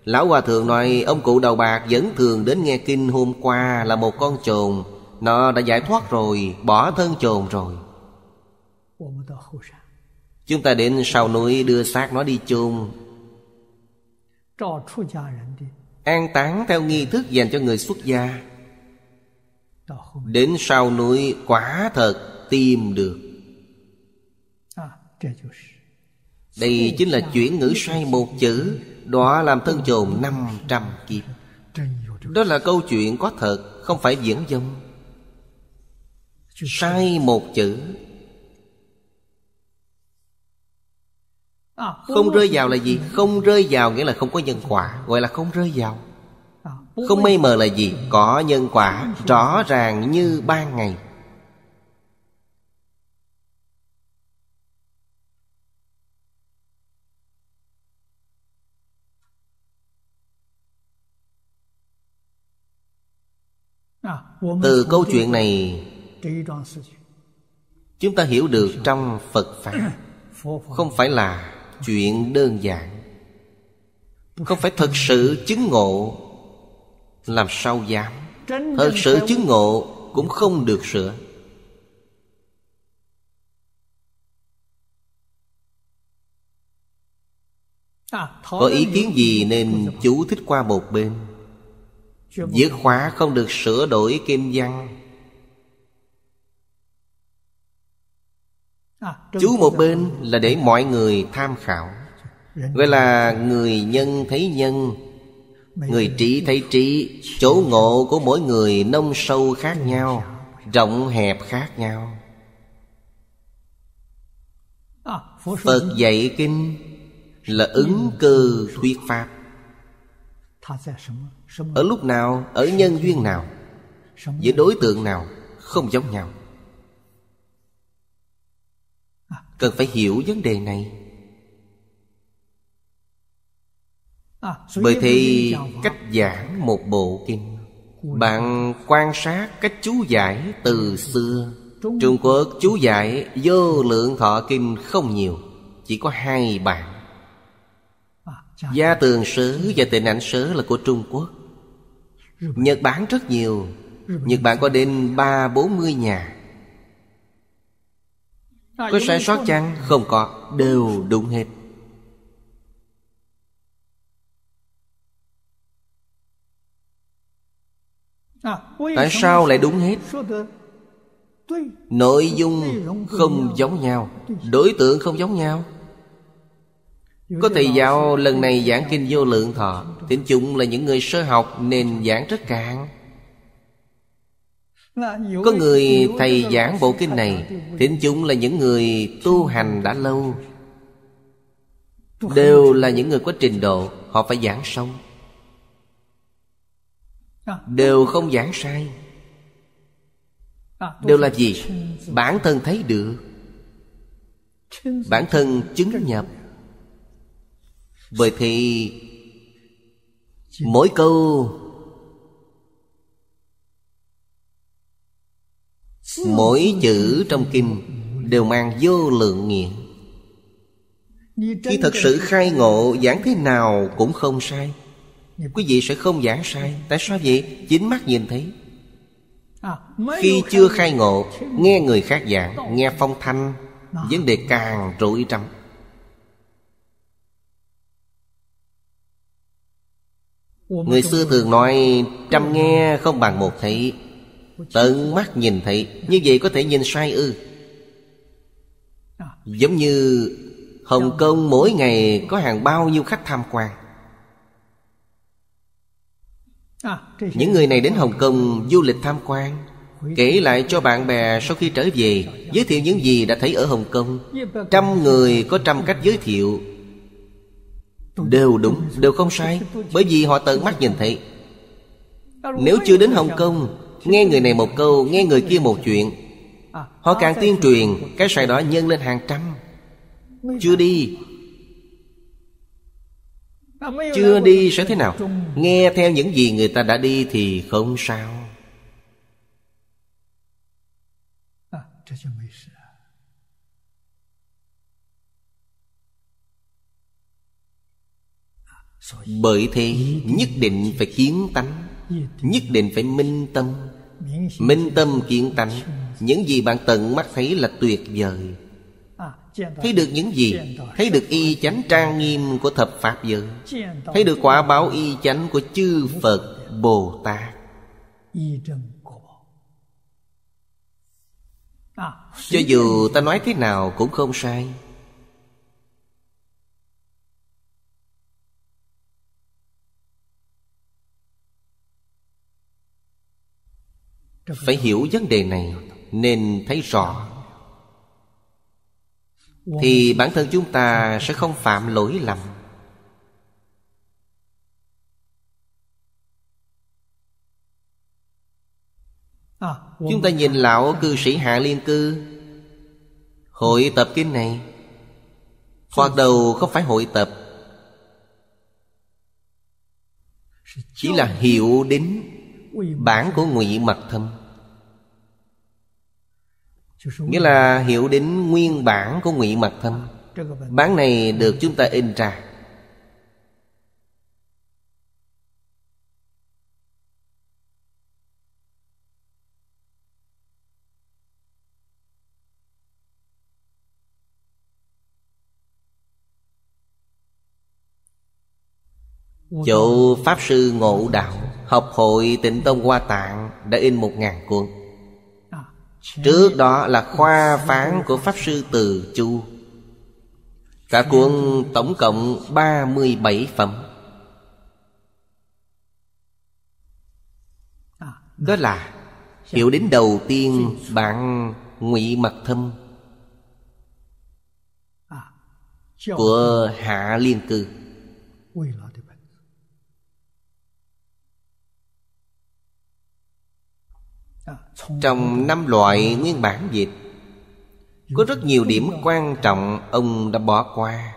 [SPEAKER 1] Lão Hòa Thượng nói ông cụ đầu bạc vẫn thường đến nghe kinh hôm qua là một con trồn Nó đã giải thoát rồi, bỏ thân trồn rồi Chúng ta đến sau núi đưa xác nó đi chôn An táng theo nghi thức dành cho người xuất gia Đến sau núi quả thật tìm được Đây chính là chuyển ngữ sai một chữ đó làm thân chồn 500 kiếp Đó là câu chuyện có thật Không phải diễn dông Sai một chữ
[SPEAKER 2] Không rơi vào là gì?
[SPEAKER 1] Không rơi vào nghĩa là không có nhân quả Gọi là không rơi vào Không mây mờ là gì? Có nhân quả Rõ ràng như ban ngày
[SPEAKER 2] từ câu chuyện này
[SPEAKER 1] chúng ta hiểu được trong phật pháp *clears throat* không phải là chuyện đơn giản không phải thật sự chứng ngộ làm sao dám
[SPEAKER 2] thật sự chứng
[SPEAKER 1] ngộ cũng không được sửa
[SPEAKER 2] à, có ý kiến gì
[SPEAKER 1] nên chú thích qua một bên Dứt khóa không được sửa đổi kim văn
[SPEAKER 2] à, Chú một bên
[SPEAKER 1] là để mọi người tham khảo Gọi là người nhân thấy nhân Người trí thấy trí Chỗ ngộ của mỗi người nông sâu khác nhau Rộng hẹp khác nhau
[SPEAKER 2] à, Phật
[SPEAKER 1] dạy kinh Là ứng cư thuyết pháp ở lúc nào ở nhân duyên nào với đối tượng nào không giống nhau à. cần phải hiểu vấn đề này à, bởi thì cách giảng một bộ kinh bạn quan sát cách chú giải từ xưa trung quốc chú giải vô lượng thọ kinh không nhiều chỉ có hai bạn à, gia tường sớ và tịnh ảnh sớ là của trung quốc Nhật Bản rất nhiều Nhật Bản có đến ba bốn mươi nhà
[SPEAKER 3] Có sai sót chăng?
[SPEAKER 1] Không có Đều đúng hết
[SPEAKER 2] à, Tại sao lại đúng hết?
[SPEAKER 1] Nội dung không giống nhau Đối tượng không giống nhau có thầy giáo lần này giảng kinh vô lượng thọ Tín chung là những người sơ học nên giảng rất cạn
[SPEAKER 2] Có người thầy giảng
[SPEAKER 1] bộ kinh này Tín chung là những người tu hành đã lâu Đều là những người có trình độ Họ phải giảng xong à, Đều không giảng sai
[SPEAKER 2] à, Đều là gì? Bản
[SPEAKER 1] thân thấy được Bản thân chứng nhập Vậy thì Mỗi câu Mỗi chữ trong kinh Đều mang vô lượng nghĩa
[SPEAKER 2] Khi thật sự khai
[SPEAKER 1] ngộ Giảng thế nào cũng không sai Quý vị sẽ không giảng sai Tại sao vậy? Chính mắt nhìn thấy
[SPEAKER 2] Khi chưa khai
[SPEAKER 1] ngộ Nghe người khác giảng Nghe phong thanh Vấn đề càng rủi rắm Người xưa thường nói Trăm nghe không bằng một thấy Tận mắt nhìn thấy Như vậy có thể nhìn sai ư à. Giống như Hồng Kông mỗi ngày có hàng bao nhiêu khách tham quan
[SPEAKER 2] à, Những
[SPEAKER 1] người này đến Hồng Kông du lịch tham quan Kể lại cho bạn bè sau khi trở về Giới thiệu những gì đã thấy ở Hồng Kông Trăm người có trăm cách giới thiệu Đều đúng, đều không sai Bởi vì họ tận mắt nhìn thấy
[SPEAKER 2] Nếu chưa đến Hồng Kông
[SPEAKER 1] Nghe người này một câu, nghe người kia một chuyện
[SPEAKER 2] Họ càng tuyên truyền
[SPEAKER 1] Cái sai đó nhân lên hàng trăm Chưa đi Chưa đi sẽ thế nào Nghe theo những gì người ta đã đi thì không sao bởi thế nhất định phải kiến tánh nhất định phải minh tâm minh tâm kiến tánh những gì bạn tận mắt thấy là tuyệt vời thấy được những gì thấy được y chánh trang nghiêm của thập pháp giới thấy được quả báo y chánh của chư phật bồ tát
[SPEAKER 2] cho dù
[SPEAKER 1] ta nói thế nào cũng không sai phải hiểu vấn đề này nên thấy rõ thì bản thân chúng ta sẽ không phạm lỗi lầm chúng ta nhìn lão cư sĩ hạ liên cư hội tập kinh này thoạt đầu không phải hội tập chỉ là hiểu đến bản của ngụy mật thâm Nghĩa là hiểu đến nguyên bản của ngụy Mật Thâm Bản này được chúng ta in ra Chỗ Pháp Sư Ngộ Đạo Học hội Tịnh Tông Hoa Tạng Đã in một ngàn cuốn. Trước đó là khoa phán của Pháp Sư Từ Chu Cả cuốn tổng cộng 37 phẩm Đó là Hiểu đến đầu tiên bạn ngụy mật thâm Của Hạ Liên Cư Trong năm loại nguyên bản dịch Có rất nhiều điểm quan trọng ông đã bỏ qua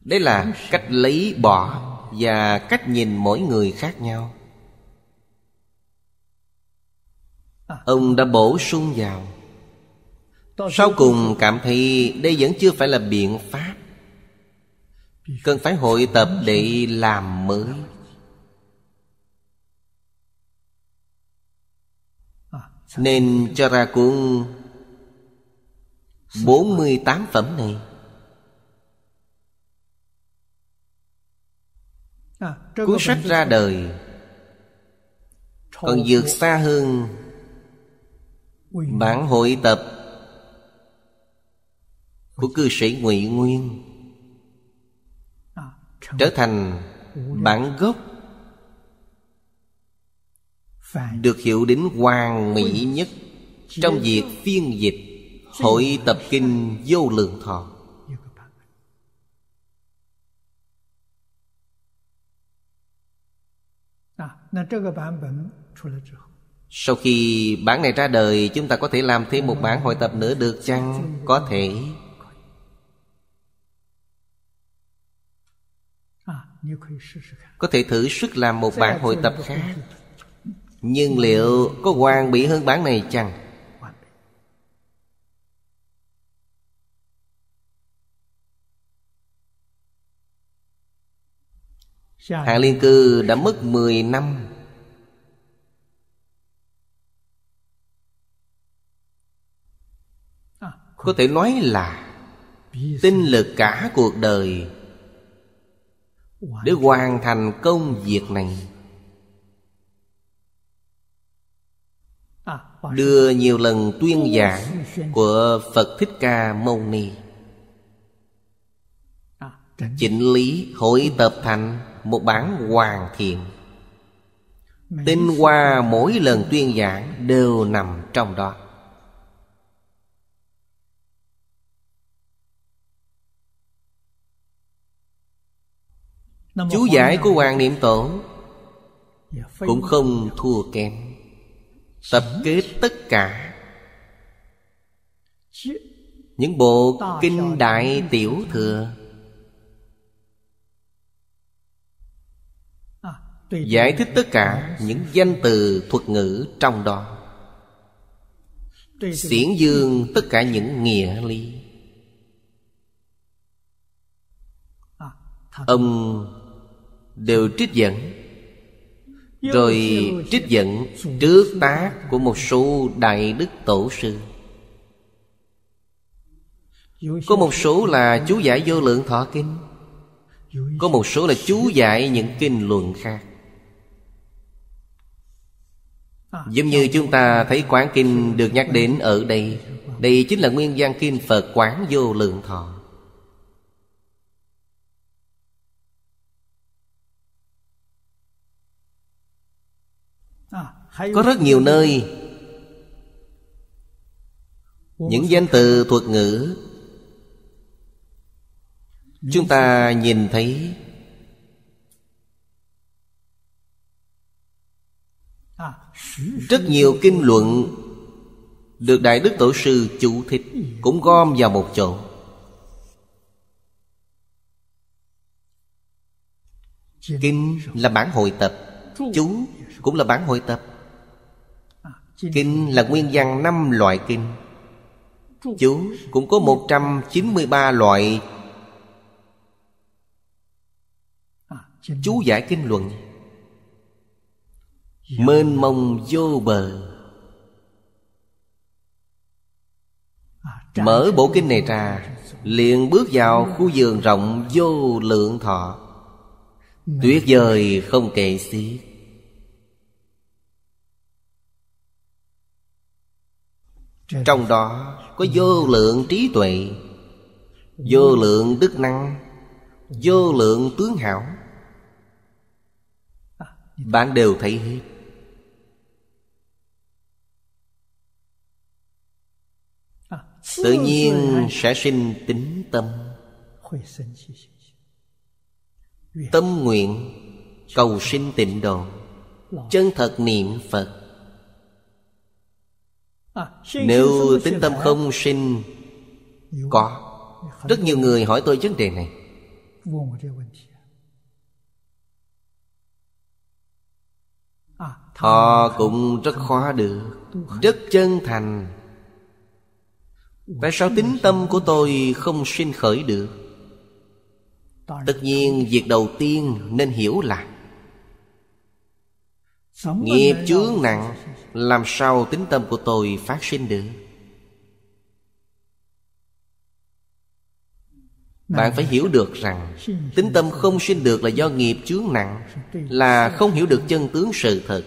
[SPEAKER 1] Đây là cách lấy bỏ Và cách nhìn mỗi người khác nhau Ông đã bổ sung vào Sau cùng cảm thấy đây vẫn chưa phải là biện pháp Cần phải hội tập để làm mới Nên cho ra cuốn 48 phẩm này
[SPEAKER 2] à, Cuốn sách ra
[SPEAKER 1] đời Còn vượt xa hơn Bản hội tập Của cư sĩ Ngụy Nguyên à, Trở thành bản gốc được hiểu đến hoàn mỹ nhất trong việc phiên dịch hội tập kinh vô lượng thọ à, sau khi bản này ra đời Chúng ta có thể làm thêm một bản hội tập nữa được chăng? Có thể à, Có thể thử sức làm một bản hội tập khác nhưng liệu có hoàng bị hơn bản này chăng? Hàng Liên Cư đã mất 10 năm Có thể nói là Tinh lực cả cuộc đời Để hoàn thành công việc này
[SPEAKER 2] đưa nhiều lần tuyên giảng
[SPEAKER 1] của phật thích ca mâu ni chỉnh lý hội tập thành một bản hoàn thiện
[SPEAKER 2] tinh hoa
[SPEAKER 1] mỗi lần tuyên giảng đều nằm trong đó
[SPEAKER 2] chú giải của
[SPEAKER 1] hoàng niệm tổ cũng không thua kém tập kết tất cả những bộ kinh đại tiểu thừa
[SPEAKER 2] giải thích tất cả
[SPEAKER 1] những danh từ thuật ngữ trong đó xiển dương tất cả những nghĩa lý ông đều trích dẫn
[SPEAKER 2] rồi trích dẫn
[SPEAKER 1] trước tác của một số đại đức tổ sư có một số là chú giải vô lượng thọ kinh có một số là chú giải những kinh luận khác Giống như chúng ta thấy Quán Kinh được nhắc đến ở đây Đây chính là nguyên gian Kinh Phật Quán Vô Lượng Thọ
[SPEAKER 2] có rất nhiều nơi
[SPEAKER 1] những danh từ thuật ngữ chúng ta nhìn thấy à, rất nhiều kinh luận được đại đức tổ sư chủ thích cũng gom vào một chỗ kinh là bản hội tập chú cũng là bản hội tập Kinh là nguyên văn năm loại kinh Chú cũng có 193 loại Chú giải kinh luận Mênh mông vô bờ Mở bộ kinh này ra Liền bước vào khu vườn rộng vô lượng thọ Tuyết vời không kể xiết trong đó có vô lượng trí tuệ vô lượng đức năng vô lượng tướng hảo à, bạn đều thấy hết
[SPEAKER 2] à, tự nhiên
[SPEAKER 1] sẽ sinh tính tâm tâm nguyện cầu sinh tịnh độ chân thật niệm phật
[SPEAKER 2] À, Nếu tính tâm không
[SPEAKER 1] sinh Có Rất nhiều người hỏi tôi vấn đề này à, Họ cũng rất khó được Rất chân thành Tại sao tính tâm của tôi không sinh khởi được Tất nhiên việc đầu tiên nên hiểu là
[SPEAKER 2] Nghiệp chướng
[SPEAKER 1] nặng Làm sao tính tâm của tôi phát sinh được Bạn phải hiểu được rằng Tính tâm không sinh được là do nghiệp chướng nặng Là không hiểu được chân tướng sự thật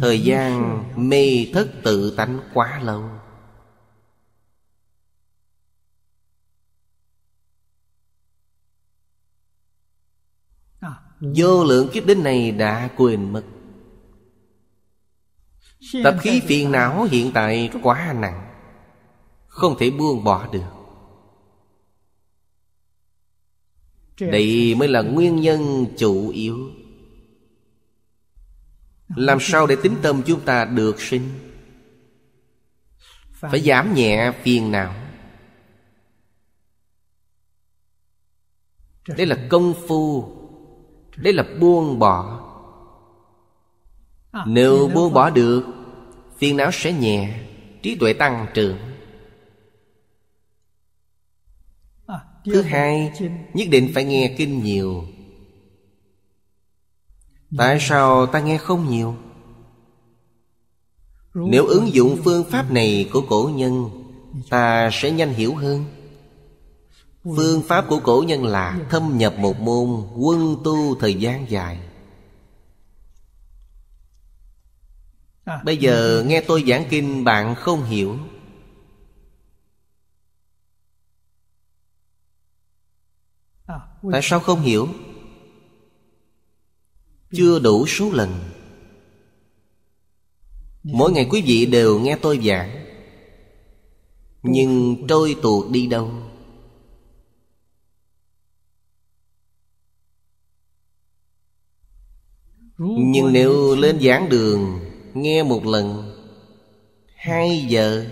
[SPEAKER 1] Thời gian mê thất tự tánh quá lâu Vô lượng kiếp đến này đã quên mất
[SPEAKER 2] Tập khí phiền
[SPEAKER 1] não hiện tại quá nặng Không thể buông bỏ được Đây mới là nguyên nhân chủ yếu
[SPEAKER 3] Làm sao để
[SPEAKER 1] tính tâm chúng ta được sinh Phải giảm nhẹ phiền não Đây là công phu đây là buông bỏ
[SPEAKER 3] à, Nếu buông
[SPEAKER 1] bỏ được Phiền não sẽ nhẹ Trí tuệ tăng trưởng à, Thứ hai Nhất định phải nghe kinh nhiều Tại dạ. sao ta nghe không nhiều Nếu ứng dụng phương pháp này của cổ nhân dạ. Ta sẽ nhanh hiểu hơn Phương pháp của cổ nhân là Thâm nhập một môn Quân tu thời gian dài Bây giờ nghe tôi giảng kinh bạn không hiểu Tại sao không hiểu? Chưa đủ số lần Mỗi ngày quý vị đều nghe tôi giảng Nhưng trôi tuột đi đâu
[SPEAKER 3] Nhưng nếu lên giảng
[SPEAKER 1] đường Nghe một lần Hai giờ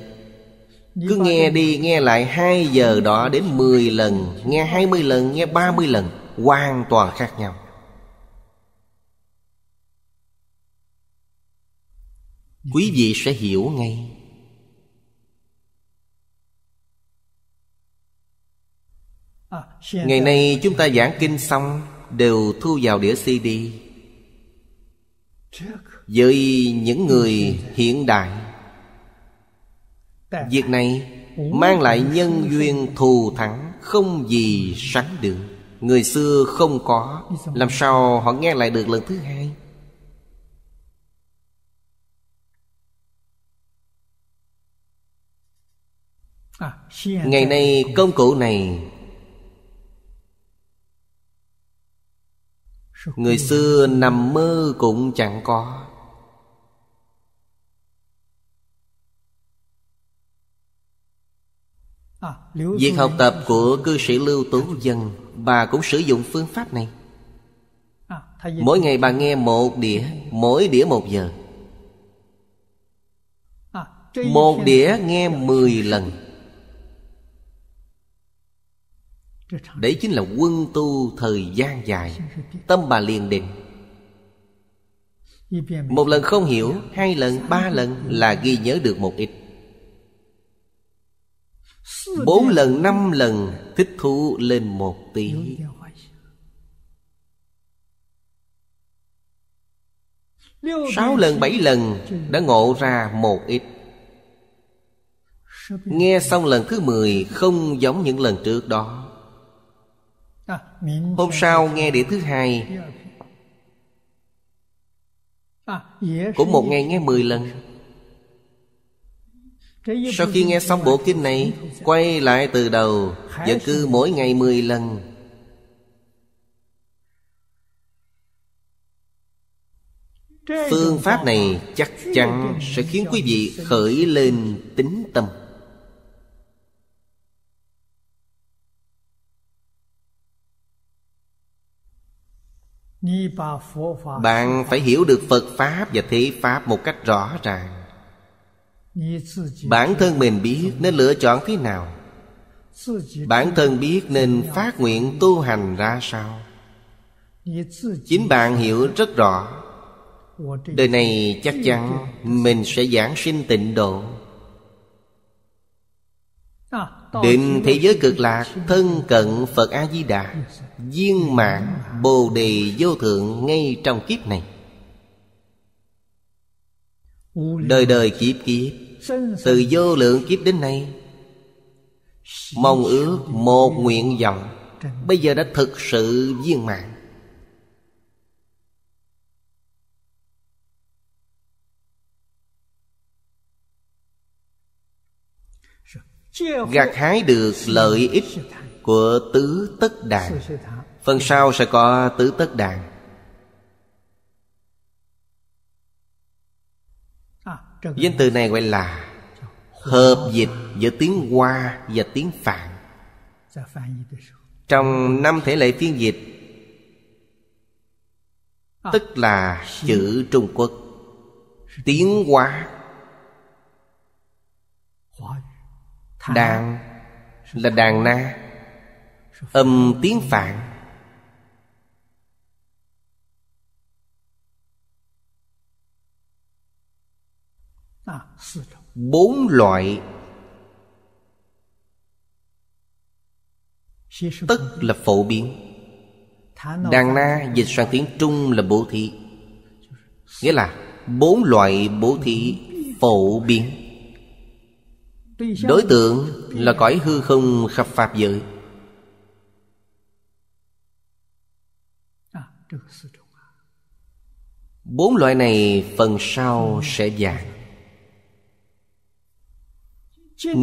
[SPEAKER 1] Cứ nghe đi nghe lại hai giờ đó đến mười lần Nghe hai mươi lần, nghe ba mươi lần Hoàn toàn khác nhau Quý vị sẽ hiểu ngay
[SPEAKER 2] à, Ngày nay chúng
[SPEAKER 1] ta giảng kinh xong Đều thu vào đĩa CD với những người hiện đại việc này mang lại nhân duyên thù thắng không gì sánh được người xưa không có làm sao họ nghe lại được lần thứ hai
[SPEAKER 3] à, ngày nay
[SPEAKER 1] công cụ này Người xưa nằm mơ cũng chẳng có
[SPEAKER 2] à, Việc học
[SPEAKER 1] tập của cư sĩ Lưu Tú Dân Bà cũng sử dụng phương pháp này
[SPEAKER 2] à, Mỗi ngày
[SPEAKER 1] bà nghe một đĩa Mỗi đĩa một giờ
[SPEAKER 2] à, Một đĩa
[SPEAKER 1] nghe mười lần Đấy chính là quân tu thời gian dài Tâm bà liền định Một lần không hiểu Hai lần, ba lần là ghi nhớ được một ít Bốn lần, năm lần Thích thú lên một tí
[SPEAKER 2] Sáu lần, bảy lần Đã
[SPEAKER 1] ngộ ra một ít Nghe xong lần thứ mười Không giống những lần trước đó Hôm sau nghe đĩa thứ hai Cũng một ngày nghe mười lần Sau khi nghe xong bộ kinh này Quay lại từ đầu Vẫn cứ mỗi ngày mười lần Phương pháp này chắc chắn sẽ khiến quý vị khởi lên tính tâm bạn phải hiểu được phật pháp và thế pháp một cách rõ ràng bản thân mình biết nên lựa chọn thế nào bản thân biết nên phát nguyện tu hành ra sao chính bạn hiểu rất rõ đời này chắc chắn mình sẽ giảng sinh tịnh độ
[SPEAKER 2] à, định thế giới
[SPEAKER 1] cực lạc Thân cận Phật A-di-đà Viên mạng Bồ đề vô thượng Ngay trong kiếp này Đời đời kiếp kiếp Từ vô lượng kiếp đến nay Mong ước một nguyện vọng Bây giờ đã thực sự viên mạng gặt hái được lợi ích của tứ tất đàn phần sau sẽ có tứ tất đàn danh từ này gọi là hợp dịch giữa tiếng hoa và tiếng phạn trong năm thể lệ phiên dịch tức là chữ trung quốc tiếng hoa Đàn là đàn na Âm tiếng phạn Bốn loại Tất là phổ biến
[SPEAKER 2] Đàn na dịch
[SPEAKER 1] sang tiếng Trung là bố thí Nghĩa là bốn loại bố thí phổ biến
[SPEAKER 2] Đối tượng
[SPEAKER 1] là cõi hư không khắp Pháp giới à, Bốn loại này phần sau sẽ giảng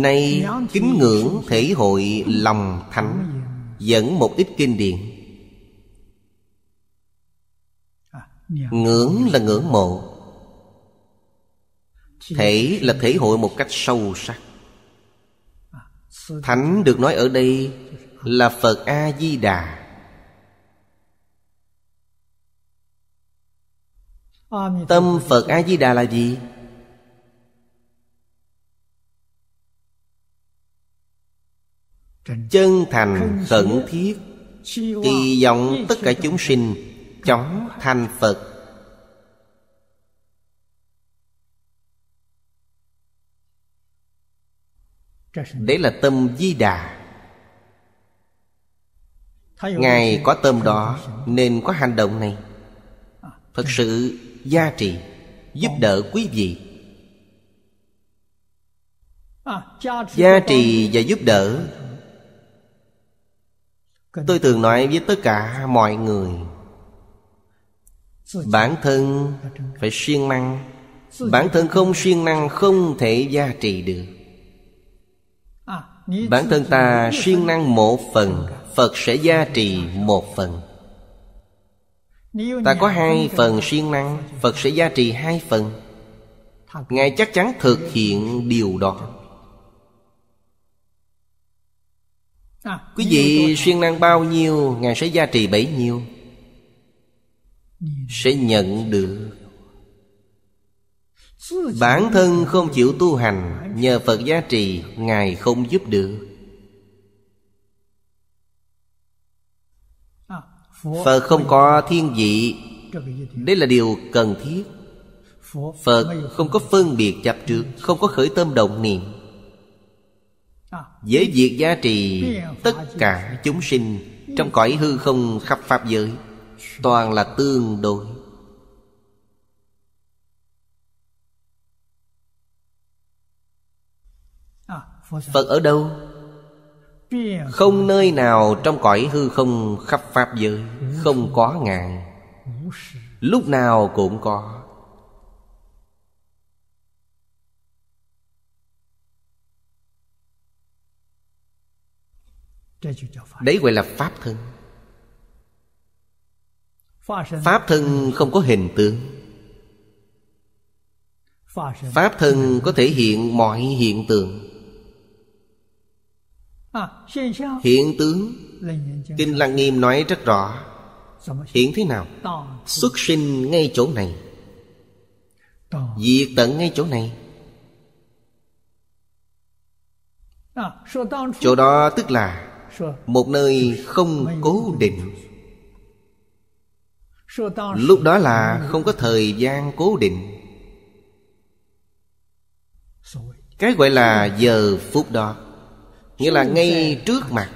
[SPEAKER 1] Nay kính ngưỡng thể hội lòng thánh Dẫn một ít kinh điển à, Ngưỡng là ngưỡng mộ Thể là thể hội một cách sâu sắc Thánh được nói ở đây là Phật A-di-đà
[SPEAKER 2] Tâm Phật A-di-đà
[SPEAKER 1] là gì? Chân thành khẩn thiết
[SPEAKER 3] Kỳ vọng tất cả chúng
[SPEAKER 1] sinh Chóng thành Phật đấy là tâm di đà
[SPEAKER 2] ngài có
[SPEAKER 1] tâm đó nên có hành động này à, thật sự gia trì giúp đỡ quý vị
[SPEAKER 2] à, gia trì
[SPEAKER 1] và giúp đỡ tôi thường nói với tất cả mọi người bản thân phải siêng năng bản thân không siêng năng không thể gia trì được Bản thân ta siêng năng một phần Phật sẽ gia trì một phần
[SPEAKER 2] Ta có hai phần
[SPEAKER 1] siêng năng Phật sẽ gia trì hai phần Ngài chắc chắn thực hiện điều đó Quý vị siêng năng bao nhiêu Ngài sẽ gia trì bấy nhiêu Sẽ nhận được Bản thân không chịu tu hành Nhờ Phật gia trì Ngài không giúp được
[SPEAKER 2] Phật không có
[SPEAKER 1] thiên vị Đây là điều cần thiết Phật không có phân biệt chập trước Không có khởi tâm động niệm Với việc giá trị Tất cả chúng sinh Trong cõi hư không khắp Pháp giới Toàn là tương đối phật ở đâu không nơi nào trong cõi hư không khắp pháp giới không có ngài lúc nào cũng có đấy gọi là pháp thân pháp thân không có hình tướng pháp thân có thể hiện mọi hiện tượng À, hiện tướng kinh lăng nghiêm nói rất rõ hiện thế nào xuất sinh ngay chỗ này diệt tận ngay chỗ này
[SPEAKER 2] à, chỗ
[SPEAKER 1] đó tức là một nơi không cố định lúc đó là không có thời gian cố định cái gọi là giờ phút đó nghĩa là ngay trước mặt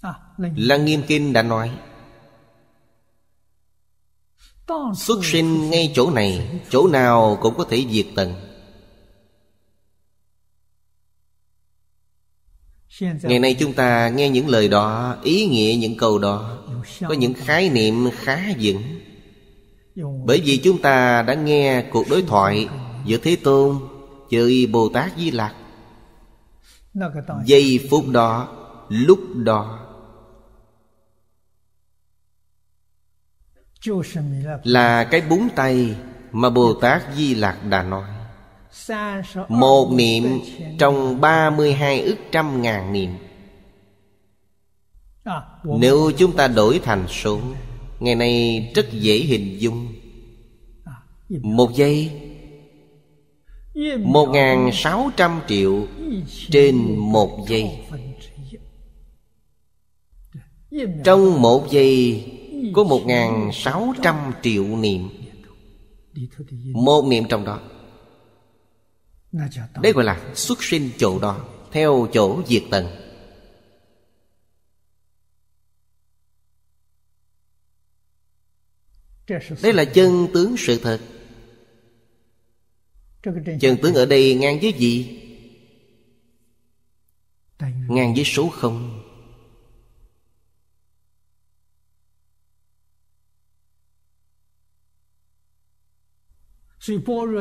[SPEAKER 2] à, Lăng Nghiêm
[SPEAKER 1] Kinh đã nói Xuất sinh ngay chỗ này Chỗ nào cũng có thể diệt tận
[SPEAKER 2] Ngày nay chúng
[SPEAKER 1] ta nghe những lời đó Ý nghĩa những câu đó có những khái niệm khá vững bởi vì chúng ta đã nghe cuộc đối thoại giữa thế tôn với bồ tát di lặc giây phút đó lúc đó là cái búng tay mà bồ tát di lặc đã nói
[SPEAKER 2] một niệm
[SPEAKER 1] trong 32 ức trăm ngàn niệm À, Nếu chúng ta đổi thành số Ngày nay rất dễ hình dung à, Một giây Một ngàn sáu trăm triệu Trên một giây Trong một giây Có một ngàn sáu trăm triệu niệm Một niệm trong đó Đấy gọi là xuất sinh chỗ đó Theo chỗ diệt tận đây là chân tướng sự thật chân tướng ở đây ngang với gì ngang với số không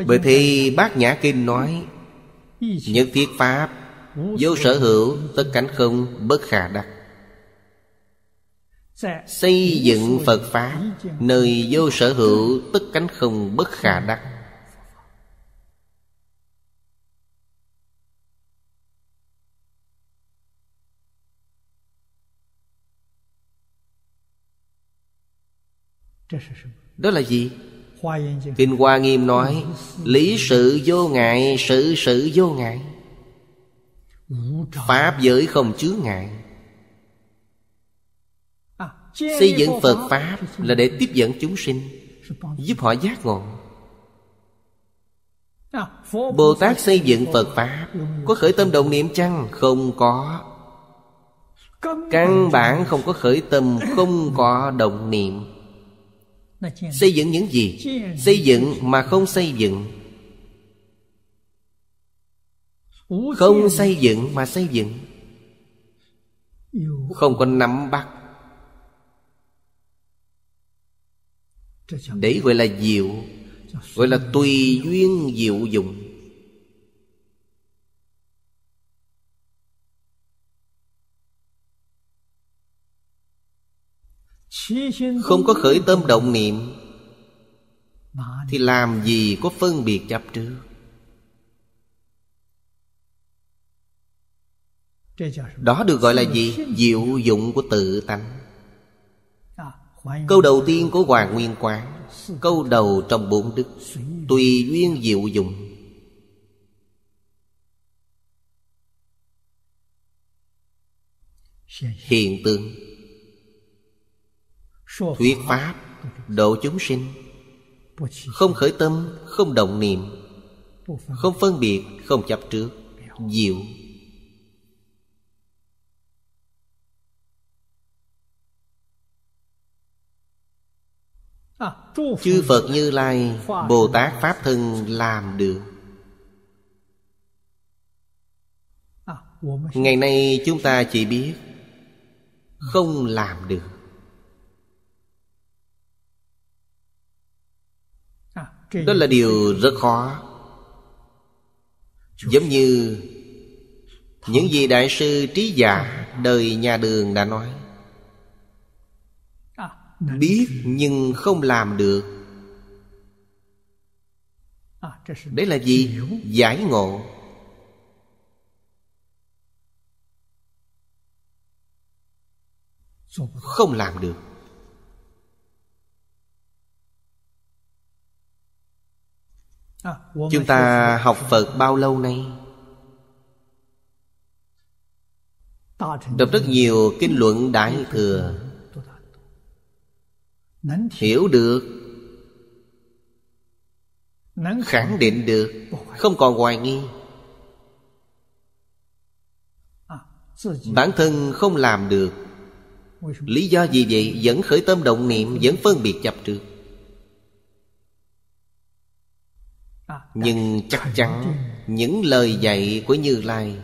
[SPEAKER 2] Bởi thì
[SPEAKER 1] bác Nhã Kinh nói những thiết Pháp Vô sở hữu tất cánh không bất khả đắc Xây dựng Phật Pháp Nơi vô sở hữu tức cánh không bất khả đắc Đó là gì? Kinh Hoa Nghiêm nói Lý sự vô ngại, sự sự vô ngại Pháp giới không chứa ngại
[SPEAKER 2] Xây dựng Phật Pháp là để tiếp
[SPEAKER 1] dẫn chúng sinh Giúp họ giác ngộ
[SPEAKER 2] Bồ Tát xây dựng Phật
[SPEAKER 1] Pháp Có khởi tâm đồng niệm chăng? Không có Căn bản không có khởi tâm Không có đồng niệm Xây dựng những gì? Xây dựng mà không xây dựng Không xây dựng mà xây dựng Không có nắm bắt Đấy gọi là diệu Gọi là tùy duyên diệu dụng Không có khởi tâm động niệm Thì làm gì có phân biệt chấp trước
[SPEAKER 2] Đó được gọi là gì?
[SPEAKER 1] Diệu dụng của tự tánh
[SPEAKER 2] Câu đầu tiên
[SPEAKER 1] của Hoàng Nguyên Quán Câu đầu trong bốn đức Tùy duyên diệu dụng Hiện tượng Thuyết Pháp Độ chúng sinh Không khởi tâm Không động niệm Không phân biệt Không chấp trước Diệu chư phật như lai bồ tát pháp thân làm được ngày nay chúng ta chỉ biết không làm được đó là điều rất khó giống như những gì đại sư trí giả đời nhà đường đã nói biết nhưng không làm được
[SPEAKER 2] đấy là gì
[SPEAKER 1] giải ngộ không làm được
[SPEAKER 2] chúng ta học phật bao lâu nay đọc
[SPEAKER 1] rất nhiều kinh luận đại thừa hiểu được khẳng định được không còn hoài nghi à, bản thân không làm được lý do gì vậy vẫn khởi tâm động niệm vẫn phân biệt chấp trước à, nhưng à, chắc chắn những lời dạy của như lai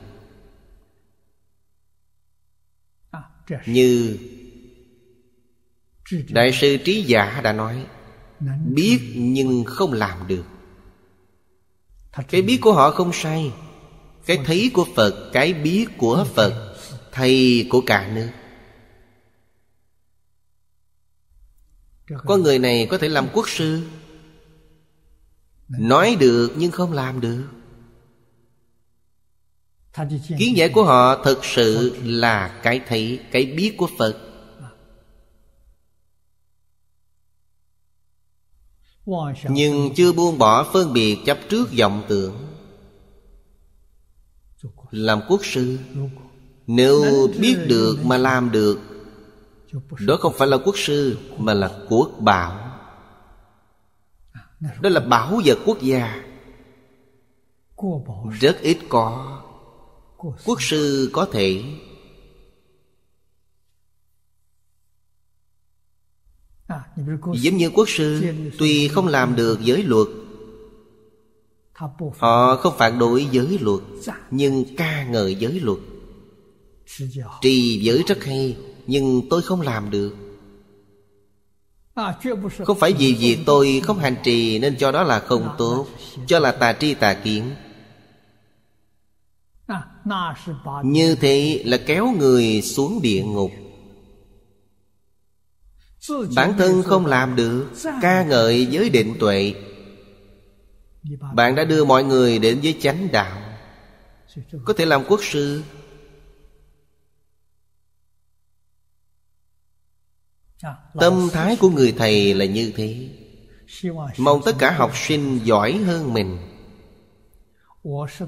[SPEAKER 1] như đại sư trí giả đã nói biết nhưng không làm được cái biết của họ không sai cái thấy của phật cái biết của phật thầy của cả nước có người này có thể làm quốc sư nói được nhưng không làm được kiến giải của họ thực sự là cái thấy cái biết của phật nhưng chưa buông bỏ phân biệt chấp trước vọng tưởng làm quốc sư nếu biết được mà làm được đó không phải là quốc sư mà là quốc bảo đó là bảo vật quốc gia rất ít có quốc sư có thể
[SPEAKER 2] À, Giống như
[SPEAKER 1] quốc sư Tuy không làm được giới luật Họ không phản đối giới luật dạ. Nhưng ca ngợi giới luật Trì giới rất hay Nhưng tôi không làm được
[SPEAKER 2] à, Không phải vì việc
[SPEAKER 1] tôi không hành trì Nên cho đó là không dạ, tốt dạ, Cho là tà tri tà kiến
[SPEAKER 2] à, Như
[SPEAKER 1] thế là kéo người xuống địa ngục
[SPEAKER 2] bản thân không
[SPEAKER 1] làm được ca ngợi với định tuệ bạn đã đưa mọi người đến với chánh đạo có thể làm quốc sư dạ, tâm thái của người thầy là như thế mong tất cả học sinh giỏi hơn mình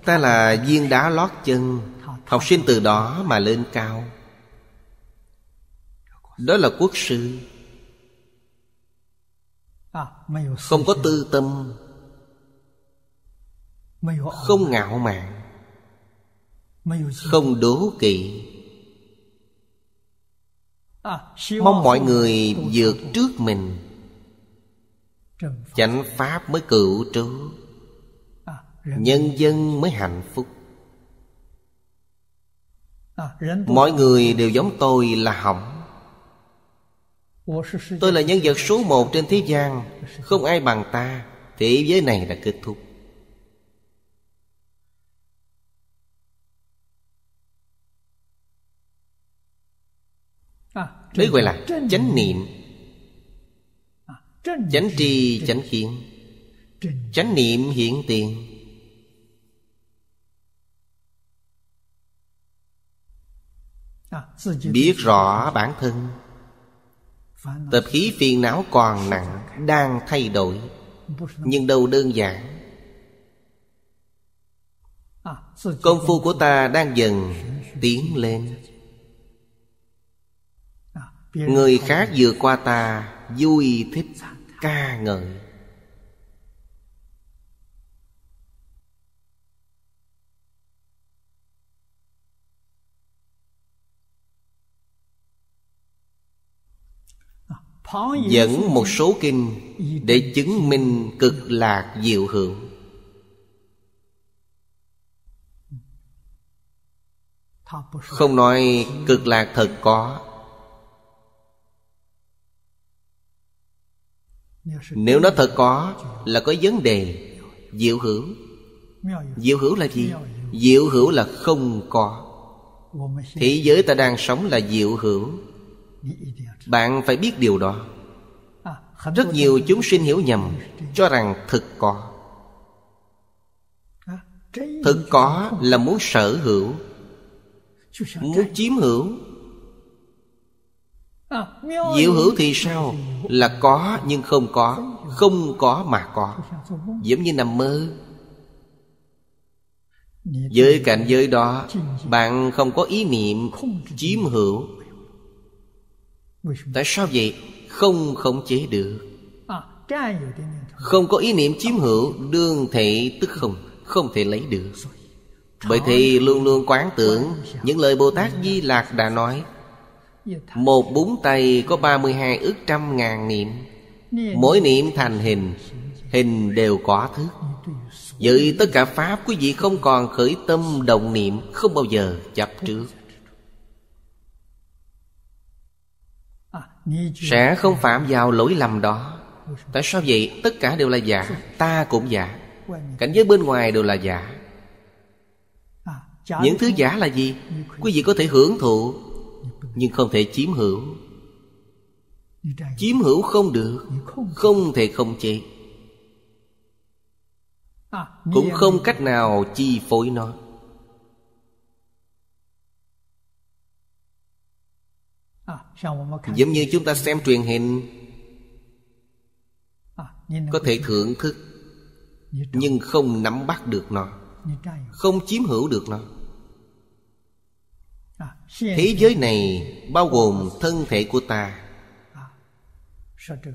[SPEAKER 1] ta là viên đá lót chân học sinh từ đó mà lên cao đó là quốc sư không có tư tâm không ngạo mạn không đố kỵ
[SPEAKER 2] à, mong mọi người vượt trước
[SPEAKER 1] mình chánh pháp mới cựu trú à, nhân dân mới hạnh phúc à, mọi người đều giống tôi là hỏng Tôi là nhân vật số một trên thế gian Không ai bằng ta Thế giới này đã kết thúc Đấy à, gọi là chánh niệm à, Chánh trì chánh kiến Chánh niệm hiện tiền
[SPEAKER 2] à, Biết rõ
[SPEAKER 1] bản thân Tập khí phiền não còn nặng Đang thay đổi Nhưng đâu đơn giản Công phu của ta đang dần tiến lên
[SPEAKER 3] Người khác
[SPEAKER 1] vừa qua ta Vui thích ca ngợi
[SPEAKER 2] dẫn một số
[SPEAKER 1] kinh để chứng minh cực lạc diệu hưởng không nói cực lạc thật có nếu nó thật có là có vấn đề diệu hữu diệu hữu là gì diệu hữu là không có thế giới ta đang sống là diệu hữu bạn phải biết điều đó à, Rất nhiều chúng sinh hiểu nhầm Cho rằng thực có
[SPEAKER 2] à, Thực
[SPEAKER 1] có là muốn sở hữu Muốn chiếm hữu
[SPEAKER 2] à, Diệu hữu thì
[SPEAKER 1] sao Là có nhưng không có Không có mà có Giống như nằm mơ với cảnh giới đó Bạn không có ý niệm Chiếm hữu Tại sao vậy? Không khống chế được à, Không có ý niệm chiếm hữu Đương thể tức không Không thể lấy được Bởi thì luôn luôn quán tưởng Những lời Bồ Tát Di Lạc đã nói Một búng tay có 32 ức trăm ngàn niệm Mỗi niệm thành hình Hình đều có thức Vậy tất cả Pháp quý vị không còn khởi tâm động niệm Không bao giờ chấp trước sẽ không phạm vào lỗi lầm đó tại sao vậy tất cả đều là giả ta cũng giả cảnh giới bên ngoài đều là giả những thứ giả là gì quý vị có thể hưởng thụ nhưng không thể chiếm hữu chiếm hữu không được không thể không chế
[SPEAKER 2] cũng không cách
[SPEAKER 1] nào chi phối nó
[SPEAKER 2] À, giống như
[SPEAKER 1] chúng ta xem truyền hình à, có thể thưởng thức nhưng không nắm bắt được nó không chiếm hữu được nó à, thế giới này bao gồm thân thể của ta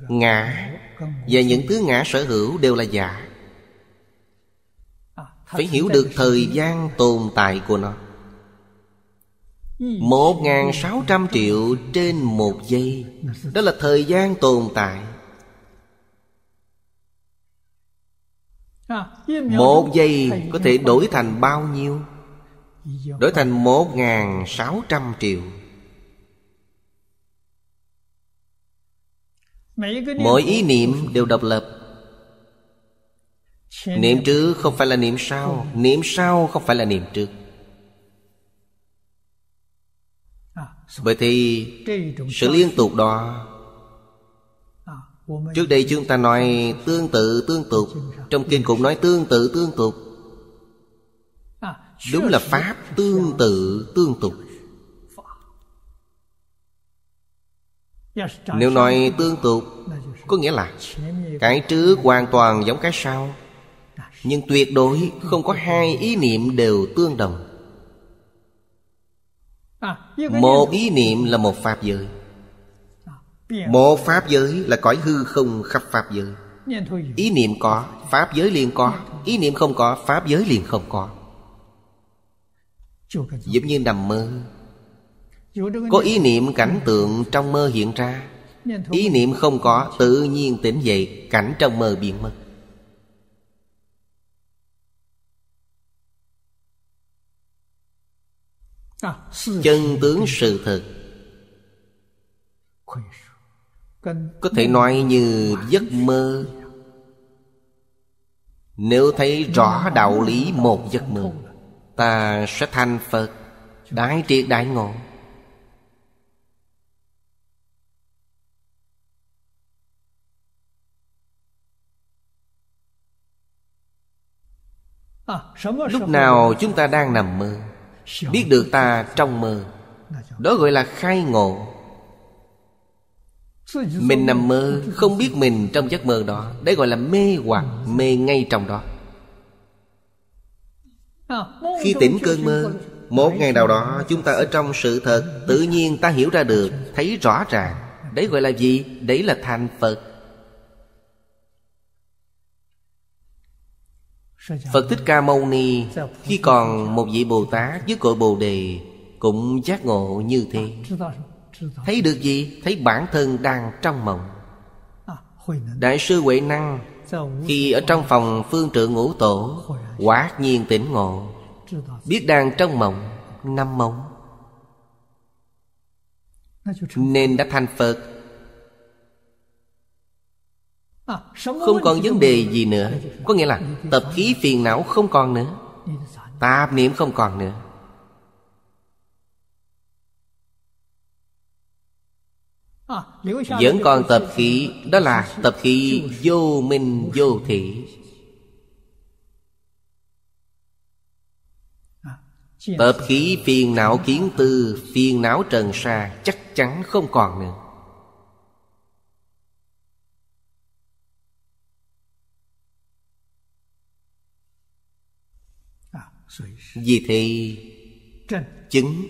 [SPEAKER 2] ngã
[SPEAKER 1] và những thứ ngã sở hữu đều là giả phải hiểu được thời gian tồn tại của nó Ừ. một ngàn sáu trăm triệu trên một giây Đó là thời gian tồn tại
[SPEAKER 2] à, Một giây có thể đổi
[SPEAKER 1] thành bao nhiêu Đổi thành một ngàn sáu trăm triệu
[SPEAKER 2] Mỗi ý niệm
[SPEAKER 1] đều độc lập Niệm trước không phải là niệm sau Niệm sau không phải là niệm trước vậy thì sự liên tục đó Trước đây chúng ta nói tương tự tương tục Trong kinh cũng nói tương tự tương tục Đúng là Pháp tương tự tương tục
[SPEAKER 2] Nếu nói tương
[SPEAKER 1] tục Có nghĩa là Cái trước hoàn toàn giống cái sau Nhưng tuyệt đối không có hai ý niệm đều tương đồng
[SPEAKER 2] À, một ý niệm là
[SPEAKER 1] một pháp giới
[SPEAKER 2] à, Một
[SPEAKER 1] pháp giới là cõi hư không khắp pháp giới Ý niệm có, pháp giới liền có Ý niệm không có, pháp giới liền không có Giống như nằm mơ
[SPEAKER 2] Có ý niệm cảnh
[SPEAKER 1] tượng trong mơ hiện ra Ý niệm không có, tự nhiên tỉnh dậy Cảnh trong mơ biến mất chân tướng sự thật có thể nói như giấc mơ nếu thấy rõ đạo lý một giấc mơ ta sẽ thành phật đại triệt đại ngộ
[SPEAKER 2] à, lúc nào chúng ta đang nằm
[SPEAKER 1] mơ biết được ta trong mơ đó gọi là khai ngộ mình nằm mơ không biết mình trong giấc mơ đó đấy gọi là mê hoặc mê ngay trong đó
[SPEAKER 2] khi tỉnh cơn mơ
[SPEAKER 1] một ngày nào đó chúng ta ở trong sự thật Tự nhiên ta hiểu ra được Thấy rõ ràng Đấy gọi là gì? Đấy là thành Phật Phật Thích Ca Mâu Ni Khi còn một vị Bồ Tát với cội Bồ Đề Cũng giác ngộ như thế Thấy được gì? Thấy bản thân đang trong mộng Đại sư Huệ Năng Khi ở trong phòng phương trượng ngũ tổ Quả nhiên tỉnh ngộ Biết đang trong mộng Năm mộng Nên đã thành Phật
[SPEAKER 2] không còn vấn đề gì nữa Có nghĩa là tập khí
[SPEAKER 1] phiền não không còn nữa Tạp niệm không còn nữa
[SPEAKER 2] Vẫn còn tập
[SPEAKER 1] khí Đó là tập khí vô minh vô thị Tập khí phiền não kiến tư Phiền não trần sa Chắc chắn không còn nữa Vì thế Chứng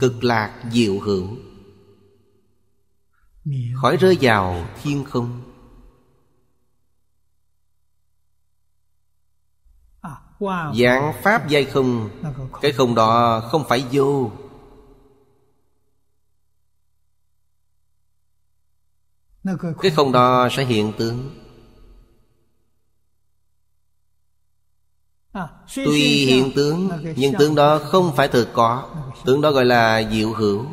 [SPEAKER 1] cực lạc diệu hữu Khỏi rơi vào thiên không
[SPEAKER 2] Dạng à, pháp dây
[SPEAKER 1] không Cái không đó không phải vô Cái không đó sẽ hiện tướng
[SPEAKER 2] À, Tuy hiện tướng Nhưng tướng đó
[SPEAKER 1] không phải thực có Tướng đó gọi là diệu hữu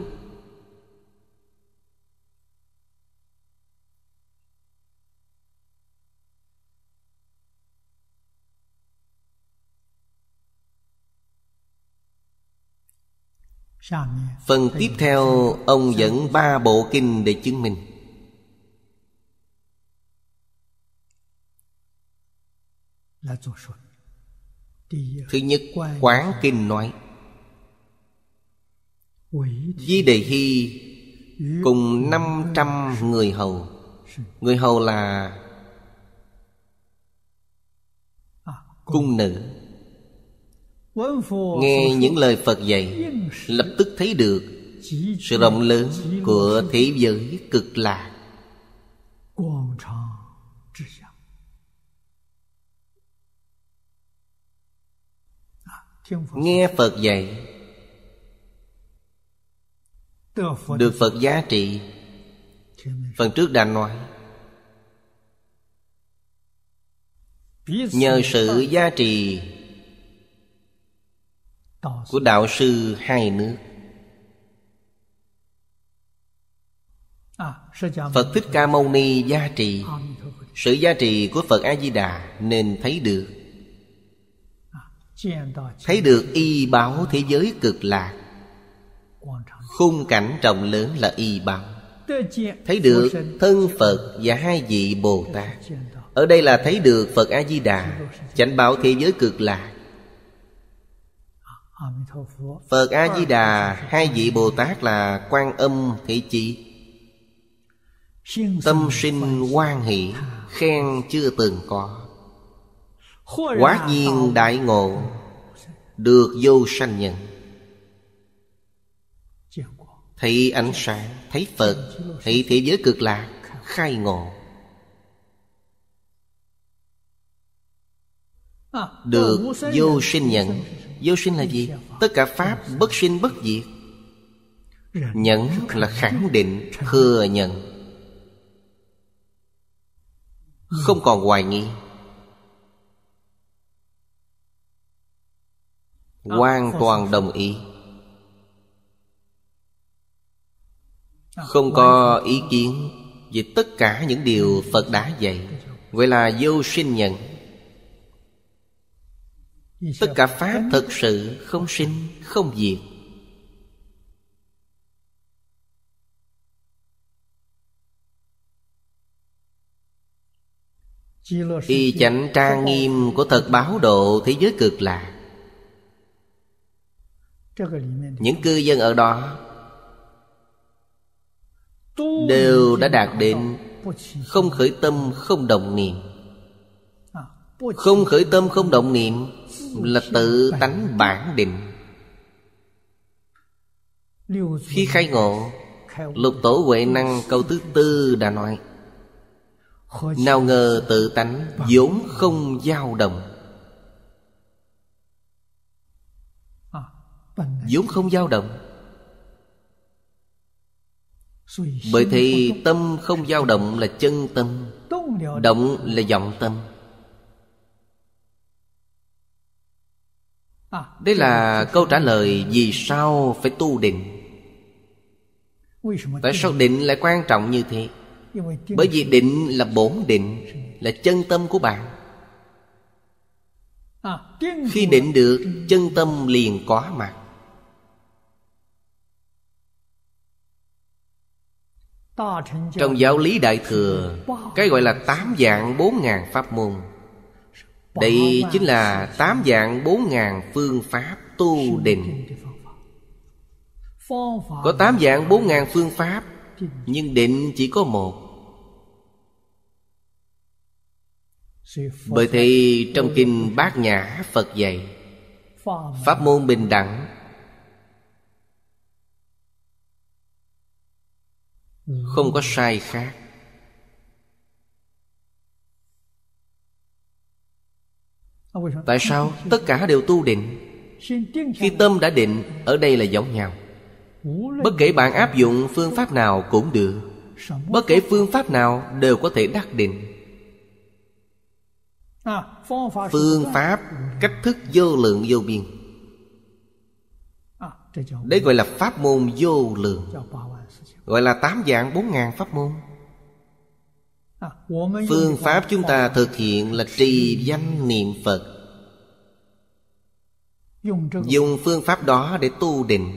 [SPEAKER 2] Phần tiếp theo
[SPEAKER 1] ông dẫn ba bộ kinh để chứng minh Thứ nhất Quán Kinh nói Di Đề Hy Cùng 500 người hầu Người hầu là à, Cung nữ Nghe những lời Phật dạy Lập tức thấy được Sự rộng lớn của thế giới cực lạc nghe phật dạy được phật giá trị phần trước đã nói nhờ sự giá trị của đạo sư hai nước
[SPEAKER 2] à, phật
[SPEAKER 1] thích ca mâu ni giá trị sự giá trị của phật a di đà nên thấy được thấy được y báo thế giới cực lạc khung cảnh rộng lớn là y báo thấy được thân phật và hai vị bồ tát ở đây là thấy được phật a di đà chánh báo thế giới cực lạc phật a di đà hai vị bồ tát là quan âm thị chỉ tâm sinh quan hỷ khen chưa từng có
[SPEAKER 2] Quá nhiên
[SPEAKER 1] đại ngộ Được vô sanh nhân Thấy ánh sáng, thấy Phật Thấy thế giới cực lạc, khai ngộ
[SPEAKER 2] Được vô sinh nhận
[SPEAKER 1] Vô sinh là gì? Tất cả Pháp bất sinh bất diệt nhận là khẳng định, thừa nhận Không còn hoài nghi Ờ, hoàn toàn đồng ý
[SPEAKER 3] ờ, không có ý
[SPEAKER 1] kiến về tất cả những điều phật đã dạy vậy là vô sinh nhận tất cả pháp thực sự không sinh không diệt y chánh trang nghiêm của thật báo độ thế giới cực lạc những cư dân ở đó đều đã đạt đến không khởi tâm không động niệm không khởi tâm không động niệm là tự tánh bản định khi khai ngộ lục tổ huệ năng câu thứ tư đã nói nào ngờ tự tánh vốn không dao động vốn không dao động
[SPEAKER 2] bởi thì
[SPEAKER 1] tâm không dao động là chân tâm Động là vọng tâm Đây là câu trả lời vì sao phải tu định Tại sao định lại quan trọng như thế
[SPEAKER 2] Bởi vì định
[SPEAKER 1] là bổn định Là chân tâm của bạn Khi định được chân tâm liền có mặt
[SPEAKER 2] Trong giáo lý Đại
[SPEAKER 1] Thừa Cái gọi là tám dạng bốn ngàn pháp môn Đây chính là tám dạng bốn ngàn phương pháp tu định Có tám dạng bốn ngàn phương pháp Nhưng định chỉ có một
[SPEAKER 2] Bởi thì trong
[SPEAKER 1] kinh Bát Nhã Phật dạy Pháp môn bình đẳng Không có sai khác Tại sao tất cả đều tu định Khi tâm đã định Ở đây là giống nhau Bất kể bạn áp dụng phương pháp nào cũng được Bất kể phương pháp nào đều có thể đắc định
[SPEAKER 2] Phương pháp
[SPEAKER 1] cách thức vô lượng vô biên Đây gọi là pháp môn vô lượng Gọi là tám dạng bốn ngàn pháp môn
[SPEAKER 2] à, Phương pháp chúng
[SPEAKER 1] ta thực hiện là trì danh niệm Phật Dùng phương pháp đó để tu định